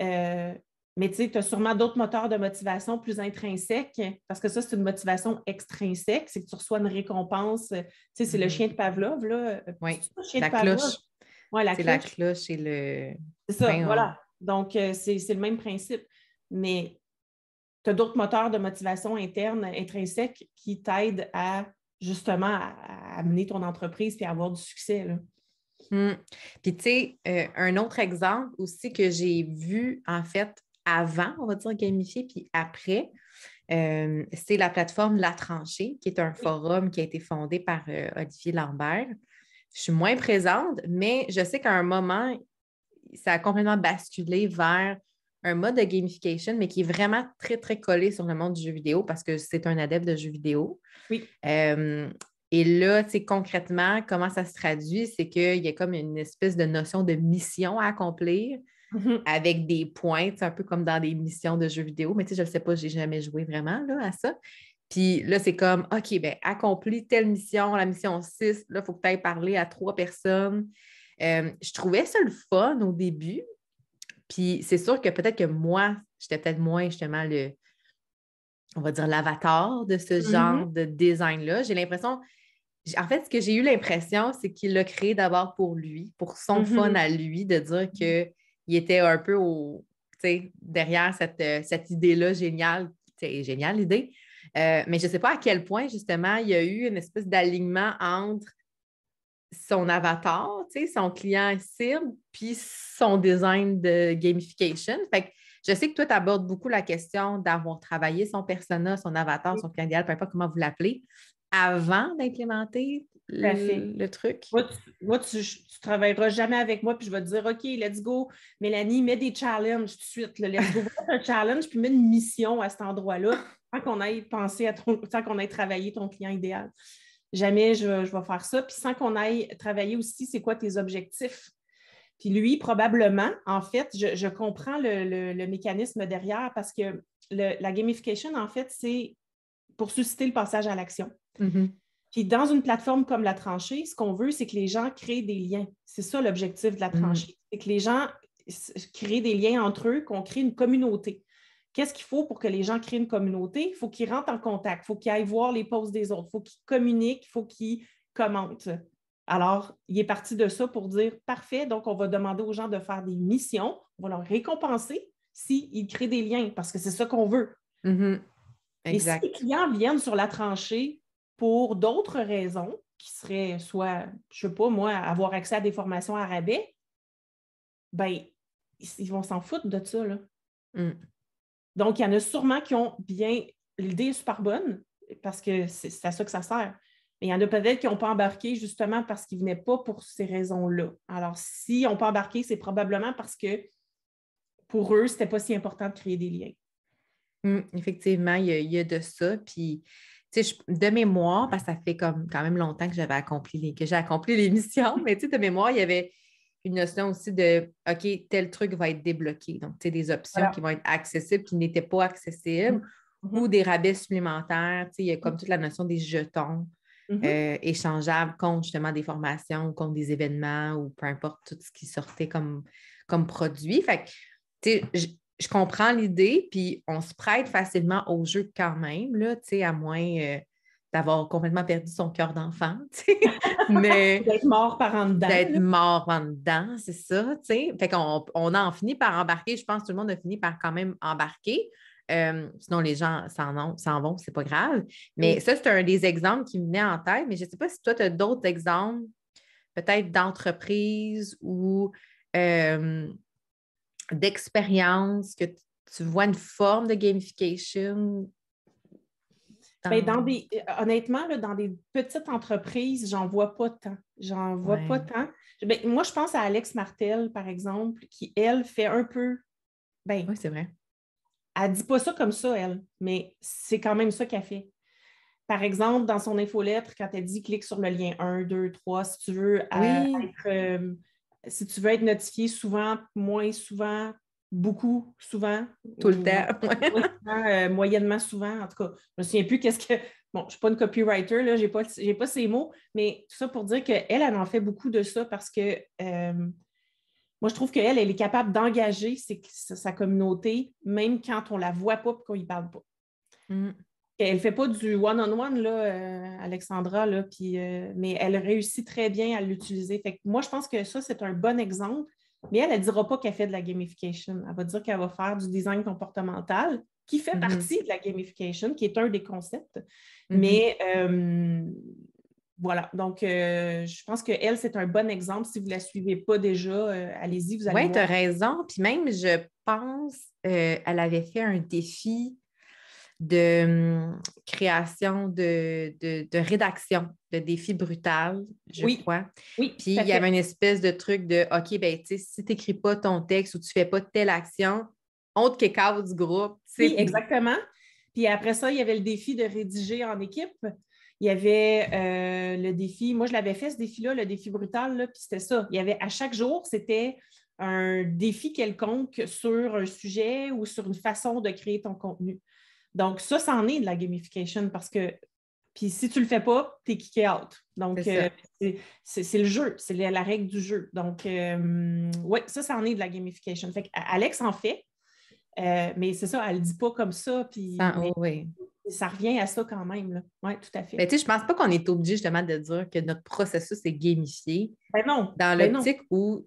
Euh, mais tu sais, tu as sûrement d'autres moteurs de motivation plus intrinsèques, parce que ça, c'est une motivation extrinsèque, c'est que tu reçois une récompense. Tu sais, c'est le mm-hmm. chien de Pavlov, là. Euh, oui, la cloche. c'est la cloche et le. C'est ça, voilà. Donc, euh, c'est le même principe. Mais tu as d'autres moteurs de motivation interne, intrinsèques, qui t'aident à justement à, ton entreprise puis avoir du succès. Là. Mmh. Puis, tu sais, euh, un autre exemple aussi que j'ai vu, en fait, avant, on va dire gamifié, puis après, euh, c'est la plateforme La Tranchée, qui est un forum qui a été fondé par euh, Olivier Lambert. Je suis moins présente, mais je sais qu'à un moment, ça a complètement basculé vers un mode de gamification, mais qui est vraiment très, très collé sur le monde du jeu vidéo parce que c'est un adepte de jeux vidéo. Oui. Euh, et là, tu concrètement, comment ça se traduit, c'est qu'il y a comme une espèce de notion de mission à accomplir mhm. avec des points, un peu comme dans des missions de jeux vidéo, mais tu sais, je ne sais pas, je n'ai jamais joué vraiment là, à ça. Puis là, c'est comme, OK, ben accomplis telle mission, la mission 6, là, il faut que tu parler à trois personnes. Euh, je trouvais ça le fun au début, puis c'est sûr que peut-être que moi, j'étais peut-être moins justement le, on va dire, l'avatar de ce mm-hmm. genre de design-là. J'ai l'impression, en fait, ce que j'ai eu l'impression, c'est qu'il l'a créé d'abord pour lui, pour son mm-hmm. fun à lui, de dire mm-hmm. qu'il était un peu au, derrière euh, cette, idée-là géniale. C'est génial l'idée. Euh, mais je ne sais pas à quel point, justement, il y a eu une espèce d'alignement entre son avatar, son client cible, puis son design de gamification. Fait je sais que toi, tu abordes beaucoup la question d'avoir travaillé son persona, son avatar, son client idéal, peu importe comment vous l'appelez, avant d'implémenter le, truc. Moi, tu, ne travailleras jamais avec moi, puis je vais te dire OK, let's go, Mélanie, mets des challenges tout de suite. le go, un challenge, puis mets une mission à cet endroit-là, tant qu'on aille pensé à ton, tant qu'on aille travailler ton client idéal jamais je, vais faire ça. Puis sans qu'on aille travailler aussi, c'est quoi tes objectifs? Puis lui, probablement, en fait, je, comprends le, mécanisme derrière parce que la gamification, en fait, c'est pour susciter le passage à l'action. Mm-hmm. Puis dans une plateforme comme la tranchée, ce qu'on veut, c'est que les gens créent des liens. C'est ça l'objectif de la mm. tranchée. C'est que les gens créent des liens entre eux, qu'on crée une communauté. Qu'est-ce qu'il faut pour que les gens créent une communauté? Il faut qu'ils rentrent en contact, il faut qu'ils aillent voir les posts des autres, il faut qu'ils communiquent, il faut qu'ils commentent. Alors, il est parti de ça pour dire parfait, donc on va demander aux gens de faire des missions, on va leur récompenser s'ils créent des liens, parce que c'est ça qu'on veut. Mm-hmm. Et si les clients viennent sur la tranchée pour d'autres raisons, qui seraient soit, je ne sais pas, moi, avoir accès à des formations arabais, rabais, ben, ils vont s'en foutre de ça. Là. Mm. Donc, il y en a sûrement qui ont bien, l'idée est super bonne parce que c'est à ça que ça sert. Mais il y en a peut-être qui n'ont pas embarqué justement parce qu'ils ne venaient pas pour ces raisons-là. Alors, s'ils n'ont pas embarqué, c'est probablement parce que pour eux, ce n'était pas si important de créer des liens. Hum, effectivement, il y, a, de ça. Puis, tu sais, de mémoire, parce que ça fait comme quand même longtemps que j'avais accompli les, que j'ai accompli l'émission, mais tu sais, de mémoire, il y avait une notion aussi de OK, tel truc va être débloqué. Donc, tu sais, des options qui vont être accessibles, qui n'étaient pas accessibles, mm-hmm. ou des rabais supplémentaires. Il y a comme mm-hmm. toute la notion des jetons mm-hmm. euh, échangeables contre justement des formations contre des événements ou peu importe tout ce qui sortait comme, comme produit. Fait tu sais, je comprends l'idée, puis on se prête facilement au jeu quand même, là, tu sais, à moins. Euh, d'avoir complètement perdu son cœur d'enfant, mais d'être mort par en dedans. D'être mort en dedans, c'est ça, tu sais. Fait qu'on on en finit par embarquer. Je pense que tout le monde a fini par quand même embarquer. Euh, sinon, les gens s'en vont, c'est pas grave. Mais ça, c'est un des exemples qui me venait en tête. Mais je ne sais pas si toi, tu as d'autres exemples, peut-être d'entreprises ou euh, d'expériences que tu vois une forme de gamification ben, euh, euh, honnêtement, là, dans des petites entreprises, j'en vois pas tant. J'en vois pas tant. Ben, moi, je pense à Alex Martel, par exemple, qui, elle, fait un peu. Ben, oui, c'est vrai. Elle ne dit pas ça comme ça, elle, mais c'est quand même ça qu'elle fait. Par exemple, dans son infolettre, quand elle dit clique sur le lien 1, 2, 3, si tu veux euh, si tu veux être notifié souvent, moins souvent, beaucoup, souvent. Tout le temps. Euh, moyennement souvent, en tout cas. Je me souviens plus qu'est-ce que. Bon, je ne suis pas une copywriter, je n'ai pas, j'ai pas ces mots, mais tout ça pour dire qu'elle, elle en fait beaucoup de ça parce que euh, moi, je trouve qu'elle, elle est capable d'engager sa communauté, même quand on ne la voit pas et qu'on n'y parle pas. Mm. Elle ne fait pas du one-on-one, euh, Alexandra, là, mais elle réussit très bien à l'utiliser. moi, je pense que ça, c'est un bon exemple mais elle, ne dira pas qu'elle fait de la gamification. Elle va dire qu'elle va faire du design comportemental qui fait mhm. partie de la gamification, qui est un des concepts. Mhm. Mais euh, voilà, donc euh, je pense qu'elle, c'est un bon exemple. Si vous ne la suivez pas déjà, euh, allez-y, vous allez. Oui, tu as raison. Puis même, je pense, elle avait fait un défi de hum, création, de, rédaction, de défi brutal, je oui. crois. Oui. Puis il y avait une espèce de truc de OK, ben, tu si tu n'écris pas ton texte ou tu ne fais pas telle action, honte te kick du groupe. Oui, exactement. Puis après ça, il y avait le défi de rédiger en équipe. Il y avait euh, le défi, moi je l'avais fait ce défi-là, le défi brutal, là, puis c'était ça. Il y avait à chaque jour, c'était un défi quelconque sur un sujet ou sur une façon de créer ton contenu. Donc, ça, c'en est de la gamification parce que, puis si tu le fais pas, tu es kické out. Donc, euh, c'est le jeu, c'est la, règle du jeu. Donc, euh, ouais oui, ça, c'en est de la gamification. Fait Alex en fait, euh, mais c'est ça, elle ne dit pas comme ça. Puis, Ça oh, revient à ça quand même. Oui, tout à fait. Mais ben, tu sais, je pense pas qu'on est obligé justement de dire que notre processus est gamifié. Ben non. Dans ben l'optique où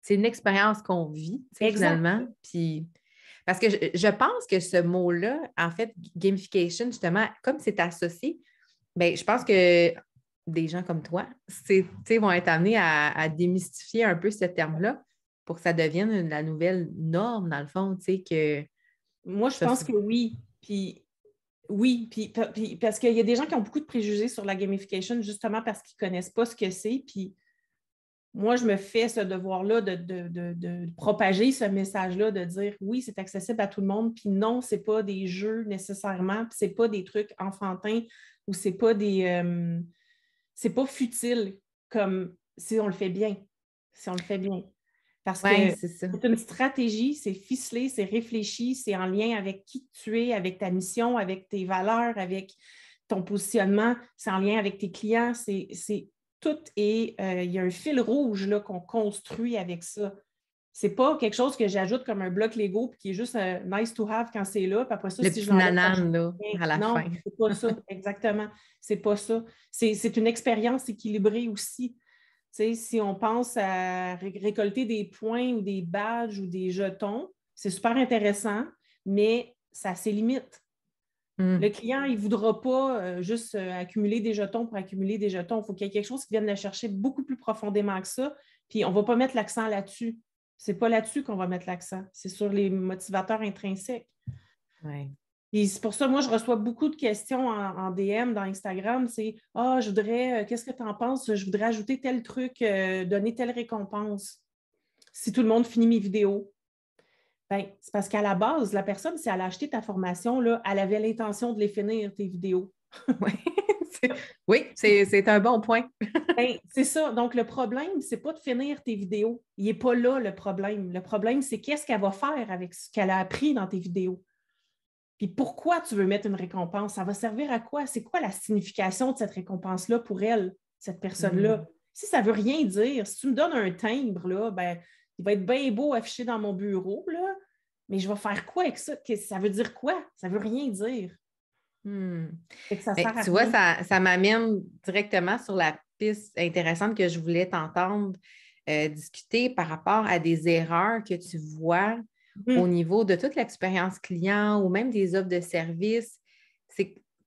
c'est une expérience qu'on vit, finalement. Puis parce que je, pense que ce mot-là, en fait, gamification, justement, comme c'est associé, bien, je pense que des gens comme toi vont être amenés à, démystifier un peu ce terme-là pour que ça devienne la nouvelle norme, dans le fond, que... Moi, je pense que oui. Puis oui, puis, parce qu'il y a des gens qui ont beaucoup de préjugés sur la gamification, justement parce qu'ils ne connaissent pas ce que c'est. Puis moi, je me fais ce devoir-là de, propager ce message-là, de dire oui, c'est accessible à tout le monde, puis non, ce n'est pas des jeux nécessairement, puis ce n'est pas des trucs enfantins ou c'est pas des. Euh, c'est pas futile comme si on le fait bien. Si on le fait bien. Parce que c'est une stratégie, c'est ficelé, c'est réfléchi, c'est en lien avec qui tu es, avec ta mission, avec tes valeurs, avec ton positionnement, c'est en lien avec tes clients, c'est et il euh, y a un fil rouge qu'on construit avec ça. C'est pas quelque chose que j'ajoute comme un bloc Lego puis qui est juste euh, nice to have quand c'est là. après ça, si je nanane, à la non, c'est pas ça, exactement. C'est pas ça. C'est une expérience équilibrée aussi. si on pense à récolter des points ou des badges ou des jetons, c'est super intéressant, mais ça a ses Mm. Le client, il ne voudra pas euh, juste euh, accumuler des jetons pour accumuler des jetons. il faut qu'il y ait quelque chose qui vienne la chercher beaucoup plus profondément que ça. Puis on ne va pas mettre l'accent là-dessus. C'est pas là-dessus qu'on va mettre l'accent. C'est sur les motivateurs intrinsèques. Ouais. Et c'est pour ça, moi, je reçois beaucoup de questions en, DM, dans Instagram. C'est Ah, je voudrais, euh, qu'est-ce que tu en penses? Je voudrais ajouter tel truc, donner telle récompense. Si tout le monde finit mes vidéos, ben, c'est parce qu'à la base, la personne, si elle a acheté ta formation, là, elle avait l'intention de les finir, tes vidéos. oui, c'est un bon point. Ben, c'est ça. Donc, le problème, ce n'est pas de finir tes vidéos. Il n'est pas là le problème. Le problème, c'est qu'est-ce qu'elle va faire avec ce qu'elle a appris dans tes vidéos. Puis pourquoi tu veux mettre une récompense? Ça va servir à quoi? C'est quoi la signification de cette récompense-là pour elle, cette personne-là? Mm. Si ça ne veut rien dire, si tu me donnes un timbre, là, ben, il va être bien beau affiché dans mon bureau, là, mais je vais faire quoi avec ça? Que, ça veut dire quoi? Ça veut rien dire. Hmm. tu vois, ça, m'amène directement sur la piste intéressante que je voulais t'entendre euh, discuter par rapport à des erreurs que tu vois hmm. au niveau de toute l'expérience client ou même des offres de service.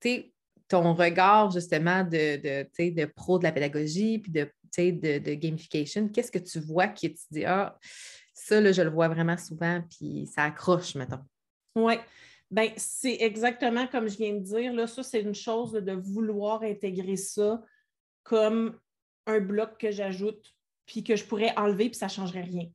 C'est ton regard justement de, de, de pro de la pédagogie puis de de, gamification, qu'est-ce que tu vois qui tu dis, ah, ça, là, je le vois vraiment souvent, puis ça accroche, mettons. Oui. Bien, c'est exactement comme je viens de dire. Là, ça, c'est une chose de vouloir intégrer ça comme un bloc que j'ajoute, puis que je pourrais enlever, puis ça ne changerait rien.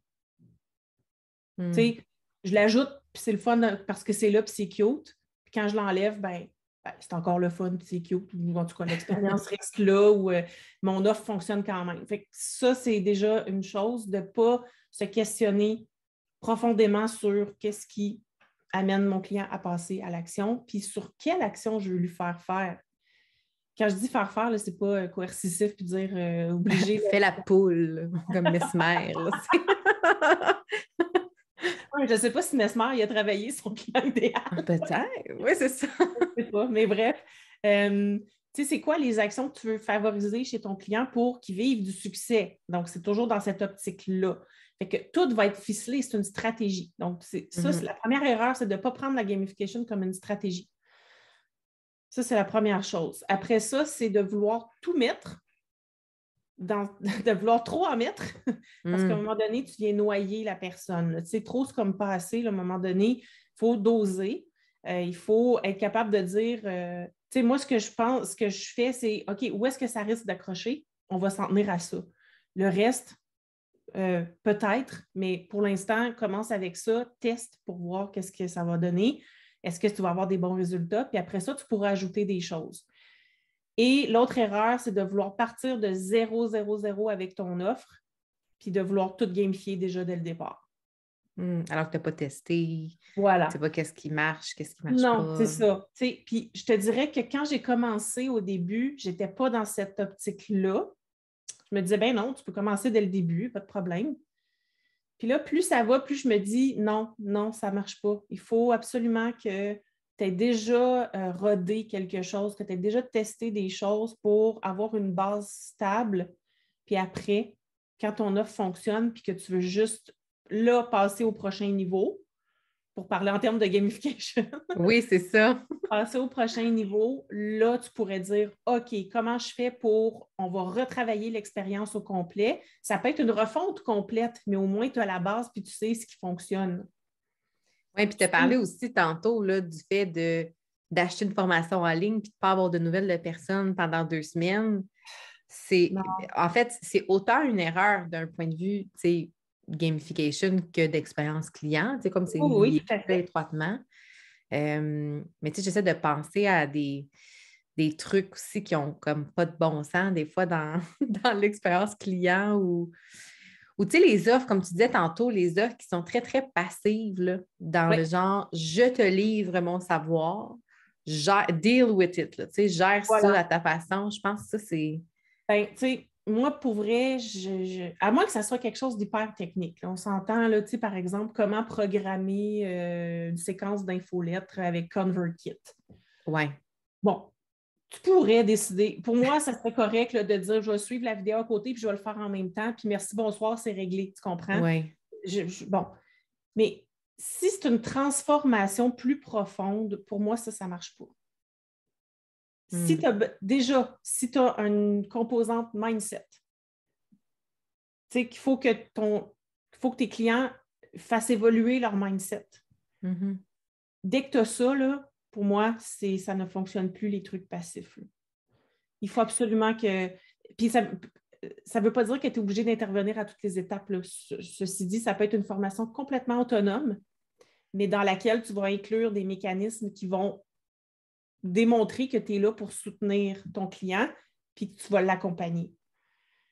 Hmm. Tu sais, je l'ajoute, puis c'est le fun parce que c'est là, puis c'est cute. Puis quand je l'enlève, ben ben, c'est encore le fun, c'est cute, ou en tout cas l'expérience reste là, où euh, mon offre fonctionne quand même. Fait que ça, c'est déjà une chose de ne pas se questionner profondément sur qu'est-ce qui amène mon client à passer à l'action, puis sur quelle action je veux lui faire faire. Quand je dis faire faire, ce n'est pas euh, coercitif puis dire euh, obligé. Fais la poule, comme Mesmer. Je ne sais pas si Mesmer il a travaillé son client idéal. Peut-être, oui, c'est ça. mais bref. tu sais, c'est quoi les actions que tu veux favoriser chez ton client pour qu'il vive du succès? Donc, c'est toujours dans cette optique-là. Fait que tout va être ficelé, c'est une stratégie. Donc, ça, mm-hmm. la première erreur, c'est de ne pas prendre la gamification comme une stratégie. Ça, c'est la première chose. Après ça, c'est de vouloir tout mettre de vouloir trop en mettre, parce qu'à un hmm. moment donné, tu viens noyer la personne. Tu sais, trop, c'est comme pas assez. à un moment donné, il faut doser. Euh, il faut être capable de dire, euh, tu sais, moi, ce que je pense, ce que je fais, c'est, OK, où est-ce que ça risque d'accrocher? On va s'en tenir à ça. Le reste, euh, peut-être, mais pour l'instant, commence avec ça, teste pour voir qu'est-ce que ça va donner. Est-ce que tu vas avoir des bons résultats? Puis après ça, tu pourras ajouter des choses. Et l'autre erreur, c'est de vouloir partir de 0, 0, 0 avec ton offre, puis de vouloir tout gamifier déjà dès le départ. Hmm, alors que tu n'as pas testé. Voilà. Tu sais pas qu'est-ce qui marche, qu'est-ce qui marche pas. Non, c'est ça. Puis je te dirais que quand j'ai commencé au début, je n'étais pas dans cette optique-là. Je me disais, ben non, tu peux commencer dès le début, pas de problème. Puis là, plus ça va, plus je me dis, non, non, ça ne marche pas. Il faut absolument que tu as déjà euh, rodé quelque chose, que tu as déjà testé des choses pour avoir une base stable. Puis après, quand ton offre fonctionne, puis que tu veux juste là passer au prochain niveau, pour parler en termes de gamification. oui, c'est ça. passer au prochain niveau, là, tu pourrais dire OK, comment je fais pour. On va retravailler l'expérience au complet. Ça peut être une refonte complète, mais au moins, tu as la base puis tu sais ce qui fonctionne. Oui, puis tu as hmm. parlé aussi tantôt là, du fait de, d'acheter une formation en ligne et de ne pas avoir de nouvelles de personnes pendant deux semaines. C'est, en fait, c'est autant une erreur d'un point de vue gamification que d'expérience client, comme c'est oui, très étroitement. Euh, mais tu sais, j'essaie de penser à des, trucs aussi qui ont comme pas de bon sens des fois dans, dans l'expérience client ou ou tu sais, les offres, comme tu disais tantôt, les offres qui sont très, très passives dans le genre je te livre mon savoir, gère, deal with it, tu sais, gère ça à ta façon. Je pense que ça, c'est. Ben, tu sais, moi, pour vrai, à moins que ça soit quelque chose d'hyper technique, on s'entend, tu sais, par exemple, comment programmer euh, une séquence d'infolettre avec ConvertKit. Ouais. Bon, tu pourrais décider. Pour moi, ça serait correct de dire je vais suivre la vidéo à côté puis je vais le faire en même temps. Puis merci, bonsoir, c'est réglé. Tu comprends? Oui. bon. Mais si c'est une transformation plus profonde, pour moi, ça, ça ne marche pas. Si hmm. as, déjà, si tu as une composante mindset, tu sais qu'il faut que ton faut que tes clients fassent évoluer leur mindset. Mm-hmm. Dès que tu as ça, là, pour moi, ça ne fonctionne plus les trucs passifs. Il faut absolument que. Puis ça ne veut pas dire que tu es obligé d'intervenir à toutes les étapes. Ceci dit, ça peut être une formation complètement autonome, mais dans laquelle tu vas inclure des mécanismes qui vont démontrer que tu es là pour soutenir ton client, puis que tu vas l'accompagner.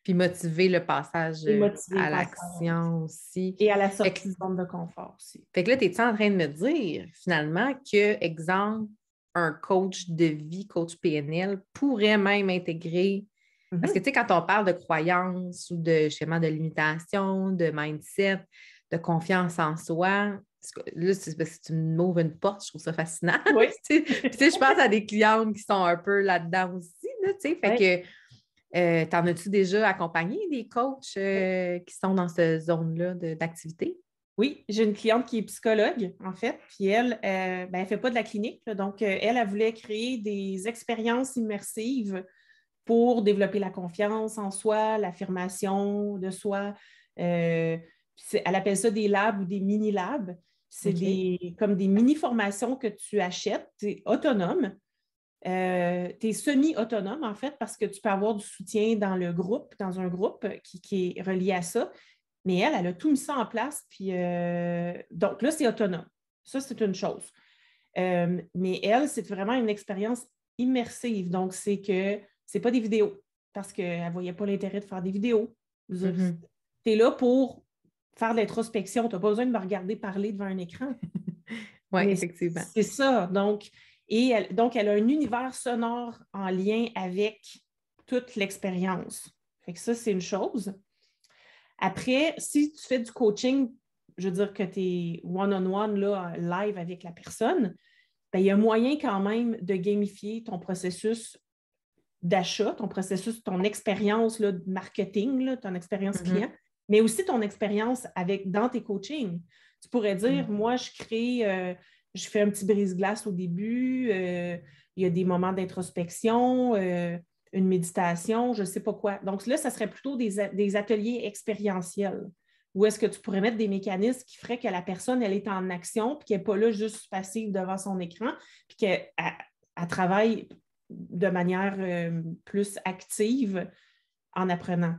Puis motiver le passage euh, à l'action aussi. Et à la sortie de zone de confort aussi. Fait que là, es tu es en train de me dire finalement que, exemple, un coach de vie, coach PNL, pourrait même intégrer. Parce que, mm-hmm. tu sais, quand on parle de croyances ou de schémas de limitation, de mindset, de confiance en soi, là, si que tu m'ouvres une porte, je trouve ça fascinant. tu sais, je pense à des clientes qui sont un peu là-dedans aussi, tu sais. Fait que euh, t'en as-tu déjà accompagné des coachs euh, qui sont dans cette zone-là d'activité? Oui, j'ai une cliente qui est psychologue, en fait, puis elle, euh, ben, elle ne fait pas de la clinique. donc, elle, a voulait créer des expériences immersives pour développer la confiance en soi, l'affirmation de soi. elle appelle ça des labs ou des mini-labs. C'est des, comme des mini-formations que tu achètes, c'est autonome. Euh, tu es semi-autonome, en fait, parce que tu peux avoir du soutien dans le groupe, dans un groupe euh, qui, est relié à ça. Mais elle, elle a tout mis ça en place. Puis, euh, donc là, c'est autonome. Ça, c'est une chose. mais elle, c'est vraiment une expérience immersive. Donc, c'est que ce n'est pas des vidéos parce qu'elle ne voyait pas l'intérêt de faire des vidéos. Tu es mm-hmm. là pour faire de l'introspection. Tu n'as pas besoin de me regarder parler devant un écran. oui, effectivement. C'est ça. Donc, et donc, elle a un univers sonore en lien avec toute l'expérience. Fait ça, c'est une chose. Après, si tu fais du coaching, je veux dire que tu es one-on-one, là, live avec la personne, ben, il y a moyen quand même de gamifier ton processus d'achat, ton processus, ton expérience de marketing, ton expérience mm-hmm. client, mais aussi ton expérience avec dans tes coachings. Tu pourrais dire, mm-hmm. moi, je crée euh, je fais un petit brise-glace au début, euh, il y a des moments d'introspection, euh, une méditation, je ne sais pas quoi. Donc là, ça serait plutôt des, ateliers expérientiels. Où est-ce que tu pourrais mettre des mécanismes qui feraient que la personne, elle est en action, puis qu'elle n'est pas là juste passive devant son écran, puis qu'elle travaille de manière euh, plus active en apprenant.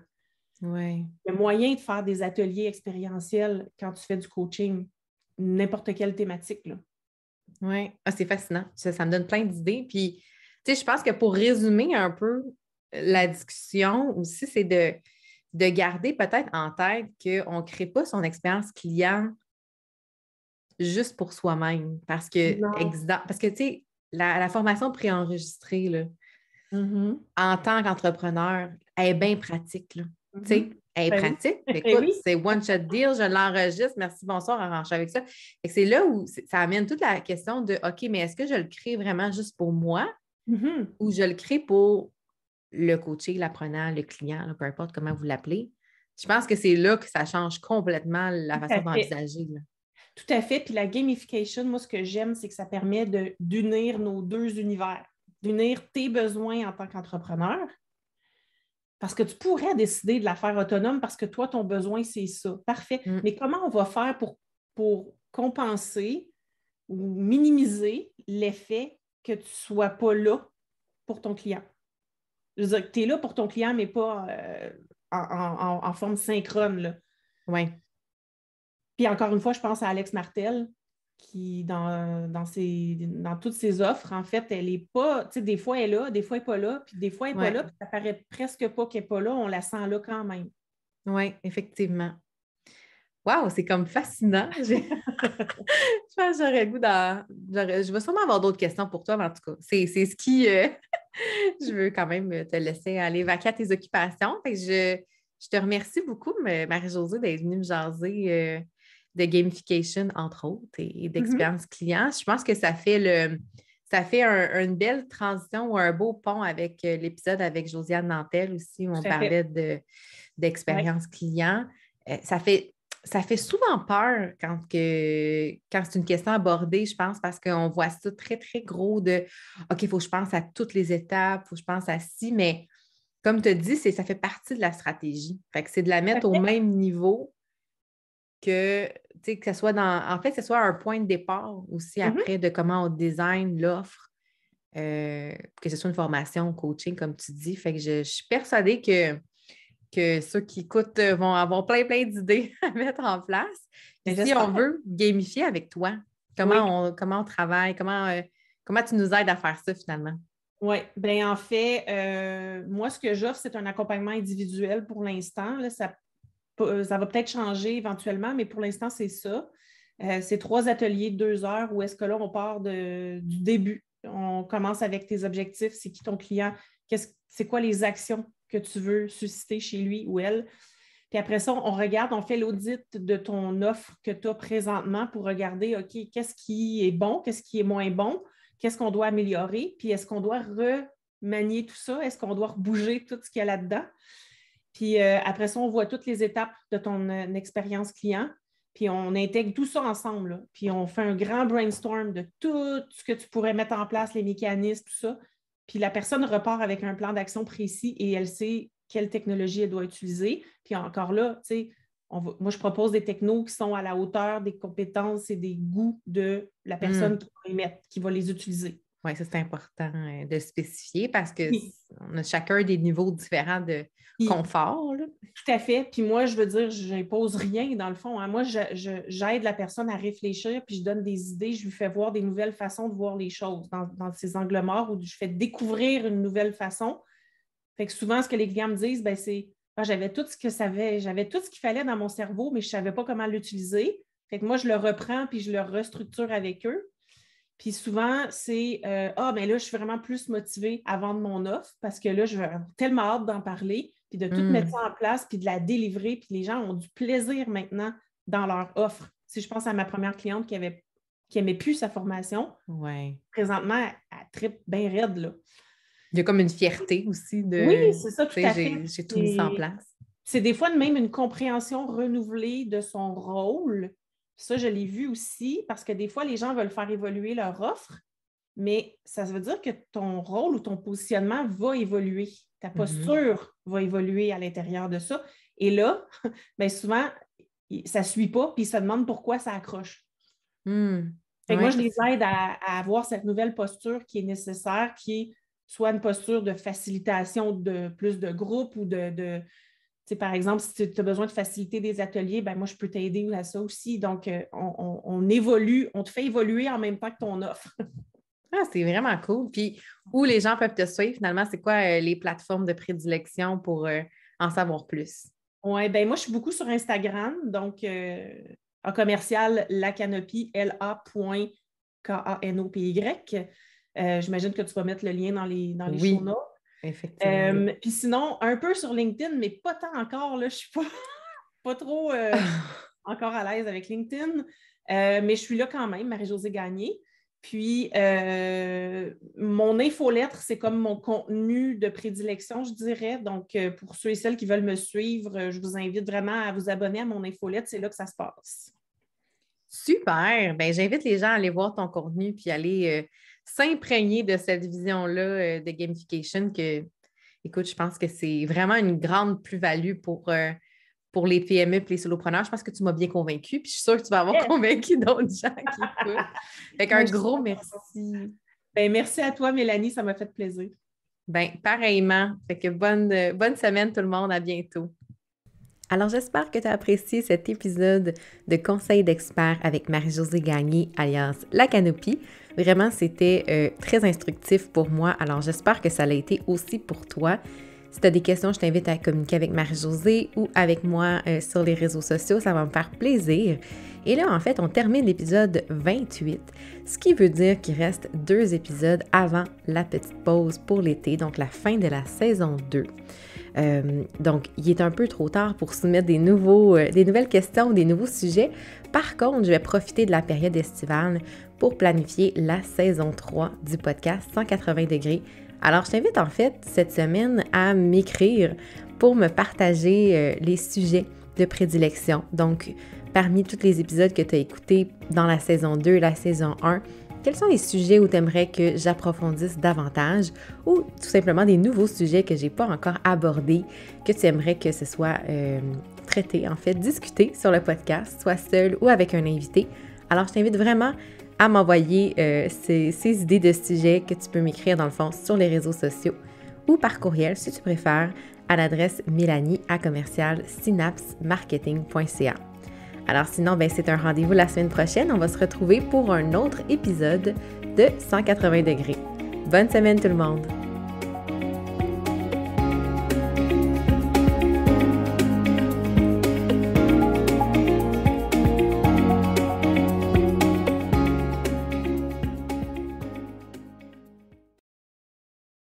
y Le moyen de faire des ateliers expérientiels quand tu fais du coaching, n'importe quelle thématique. Là. Oui, ah, c'est fascinant. Ça, me donne plein d'idées. Puis, tu sais, je pense que pour résumer un peu la discussion aussi, c'est de, de garder peut-être en tête qu'on ne crée pas son expérience client juste pour soi-même. Parce que, parce que tu sais, la, formation préenregistrée, là, mm-hmm. en tant qu'entrepreneur, elle est bien pratique. Là. Mm-hmm. Elle ben est pratique. Ben Écoute, c'est one shot deal, je l'enregistre, merci, bonsoir, arrange avec ça. Et c'est là où ça amène toute la question de OK, mais est-ce que je le crée vraiment juste pour moi mm-hmm. ou je le crée pour le coaché, l'apprenant, le client, peu importe comment vous l'appelez? Je pense que c'est là que ça change complètement la façon d'envisager. Tout à fait. Puis la gamification, moi, ce que j'aime, c'est que ça permet d'unir nos deux univers, d'unir tes besoins en tant qu'entrepreneur parce que tu pourrais décider de la faire autonome parce que toi, ton besoin, c'est ça. Parfait. Mm. Mais comment on va faire pour, pour compenser ou minimiser l'effet que tu ne sois pas là pour ton client? Je veux dire, tu es là pour ton client, mais pas euh, en, forme synchrone. Oui. Puis encore une fois, je pense à Alex Martel qui, dans, dans, dans toutes ses offres, en fait, elle n'est pas, tu sais, des fois elle est là, des fois elle n'est pas là, puis des fois elle n'est pas là, puis ça paraît presque pas qu'elle n'est pas là, on la sent là quand même. Oui, effectivement. waouh c'est comme fascinant. je pense que j'aurais le goût d'en. Je vais sûrement avoir d'autres questions pour toi, mais en tout cas, c'est ce qui. Euh, je veux quand même te laisser aller vaquer à tes occupations. je, te remercie beaucoup, Marie-Josée, d'être venue me jaser. Euh, de gamification, entre autres, et, mm-hmm. d'expérience client. Je pense que ça fait le. Ça fait une belle transition ou un beau pont avec euh, l'épisode avec Josiane Nantel aussi, où on parlait d'expérience de, client. Euh, ça fait ça fait souvent peur quand, que, quand c'est une question abordée, je pense, parce qu'on voit ça très, très gros de OK, il faut que je pense à toutes les étapes, il faut que je pense à ci, mais comme tu dis, ça fait partie de la stratégie. c'est de la mettre au même niveau que, que ce soit dans. En fait, soit un point de départ aussi mmh après de comment on design l'offre, euh, que ce soit une formation, coaching, comme tu dis. Fait que je, suis persuadée que, que ceux qui écoutent euh, vont avoir plein, plein d'idées à mettre en place. si on veut gamifier avec toi, comment, on, comment on travaille, comment, euh, comment tu nous aides à faire ça finalement? Oui, bien en fait, moi, ce que j'offre, c'est un accompagnement individuel pour l'instant. Ça euh, ça va peut-être changer éventuellement, mais pour l'instant, c'est ça. Euh, c'est trois ateliers de deux heures où est-ce que là, on part du début. On commence avec tes objectifs, c'est qui ton client, c'est quoi les actions que tu veux susciter chez lui ou elle. Puis après ça, on regarde, on fait l'audit de ton offre que tu as présentement pour regarder, OK, qu'est-ce qui est bon, qu'est-ce qui est moins bon, qu'est-ce qu'on doit améliorer, puis est-ce qu'on doit remanier tout ça, est-ce qu'on doit bouger tout ce qu'il y a là-dedans. Puis euh, après ça, on voit toutes les étapes de ton euh, expérience client. Puis on intègre tout ça ensemble. Puis on fait un grand brainstorm de tout ce que tu pourrais mettre en place, les mécanismes, tout ça. Puis la personne repart avec un plan d'action précis et elle sait quelle technologie elle doit utiliser. Puis encore là, tu sais, moi, je propose des technos qui sont à la hauteur des compétences et des goûts de la personne hmm. qui va les utiliser. Oui, ça c'est important euh, de spécifier parce que on a chacun des niveaux différents de confort. Tout à fait. Puis moi, je veux dire, je n'impose rien dans le fond. Hein. Moi, j'aide la personne à réfléchir, puis je donne des idées, je lui fais voir des nouvelles façons de voir les choses dans, dans ces angles morts ou je fais découvrir une nouvelle façon. Fait que souvent, ce que les clients me disent, ben, c'est ah, j'avais tout ce que j'avais tout ce qu'il fallait dans mon cerveau, mais je ne savais pas comment l'utiliser. Fait que moi, je le reprends puis je le restructure avec eux. Puis souvent, c'est euh, Ah, mais ben là, je suis vraiment plus motivée à vendre mon offre parce que là, j'ai tellement hâte d'en parler, puis de tout hmm. mettre ça en place, puis de la délivrer. Puis les gens ont du plaisir maintenant dans leur offre. Si je pense à ma première cliente qui avait qui n'aimait plus sa formation, ouais. présentement, elle, elle tripe bien raide. Là. Il y a comme une fierté aussi de. Oui, c'est ça, tout à fait. J'ai tout mis en place. C'est des fois même une compréhension renouvelée de son rôle ça, je l'ai vu aussi parce que des fois, les gens veulent faire évoluer leur offre, mais ça veut dire que ton rôle ou ton positionnement va évoluer. Ta mm-hmm. posture va évoluer à l'intérieur de ça. Et là, bien souvent, ça ne suit pas, puis ils se demandent pourquoi ça accroche. Hmm. moi, je les aide à, avoir cette nouvelle posture qui est nécessaire, qui est soit une posture de facilitation de plus de groupes ou de, par exemple, si tu as besoin de faciliter des ateliers, ben, moi, je peux t'aider à ça aussi. Donc, euh, on, évolue, on te fait évoluer en même temps que ton offre. ah, c'est vraiment cool. Puis, où les gens peuvent te suivre, finalement, c'est quoi euh, les plateformes de prédilection pour euh, en savoir plus? Oui, ben moi, je suis beaucoup sur Instagram. Donc, en commercial, la p y J'imagine que tu vas mettre le lien dans les, dans les Effectivement. puis sinon, un peu sur LinkedIn, mais pas tant encore. Là, je ne suis pas, pas trop euh, encore à l'aise avec LinkedIn. Euh, mais je suis là quand même, Marie-Josée Gagné. Puis euh, mon infolettre, c'est comme mon contenu de prédilection, je dirais. Donc, pour ceux et celles qui veulent me suivre, je vous invite vraiment à vous abonner à mon infolettre. C'est là que ça se passe. Super. Ben, j'invite les gens à aller voir ton contenu puis aller s'imprégner de cette vision-là euh, de gamification que, écoute, je pense que c'est vraiment une grande plus-value pour, euh, pour les PME et les solopreneurs. Je pense que tu m'as bien convaincu, puis je suis sûre que tu vas avoir convaincu d'autres gens qui écoutent. Fait qu'un gros merci. Ben, merci à toi, Mélanie, ça m'a fait plaisir. Ben, pareillement. Fait que bonne, bonne semaine tout le monde, à bientôt. Alors j'espère que tu as apprécié cet épisode de Conseils d'experts avec Marie-Josée Gagné, alias La Canopie. Vraiment, c'était euh, très instructif pour moi, alors j'espère que ça l'a été aussi pour toi. Si tu as des questions, je t'invite à communiquer avec Marie-Josée ou avec moi euh, sur les réseaux sociaux, ça va me faire plaisir. Et là, en fait, on termine l'épisode 28, ce qui veut dire qu'il reste deux épisodes avant la petite pause pour l'été, donc la fin de la saison 2. Euh, donc, il est un peu trop tard pour soumettre euh, des, nouvelles questions ou des nouveaux sujets. Par contre, je vais profiter de la période estivale pour planifier la saison 3 du podcast 180 degrés. Alors, je t'invite en fait cette semaine à m'écrire pour me partager euh, les sujets de prédilection. Donc, parmi tous les épisodes que tu as écoutés dans la saison 2, la saison 1, quels sont les sujets où tu aimerais que j'approfondisse davantage ou tout simplement des nouveaux sujets que j'ai pas encore abordés, que tu aimerais que ce soit euh, traité, en fait, discuté sur le podcast, soit seul ou avec un invité? Alors, je t'invite vraiment à m'envoyer euh, ces, ces, idées de sujets que tu peux m'écrire dans le fond sur les réseaux sociaux ou par courriel si tu préfères à l'adresse mélanie à commercial synapsemarketing.ca. Alors sinon, ben, c'est un rendez-vous la semaine prochaine. On va se retrouver pour un autre épisode de 180 degrés. Bonne semaine tout le monde!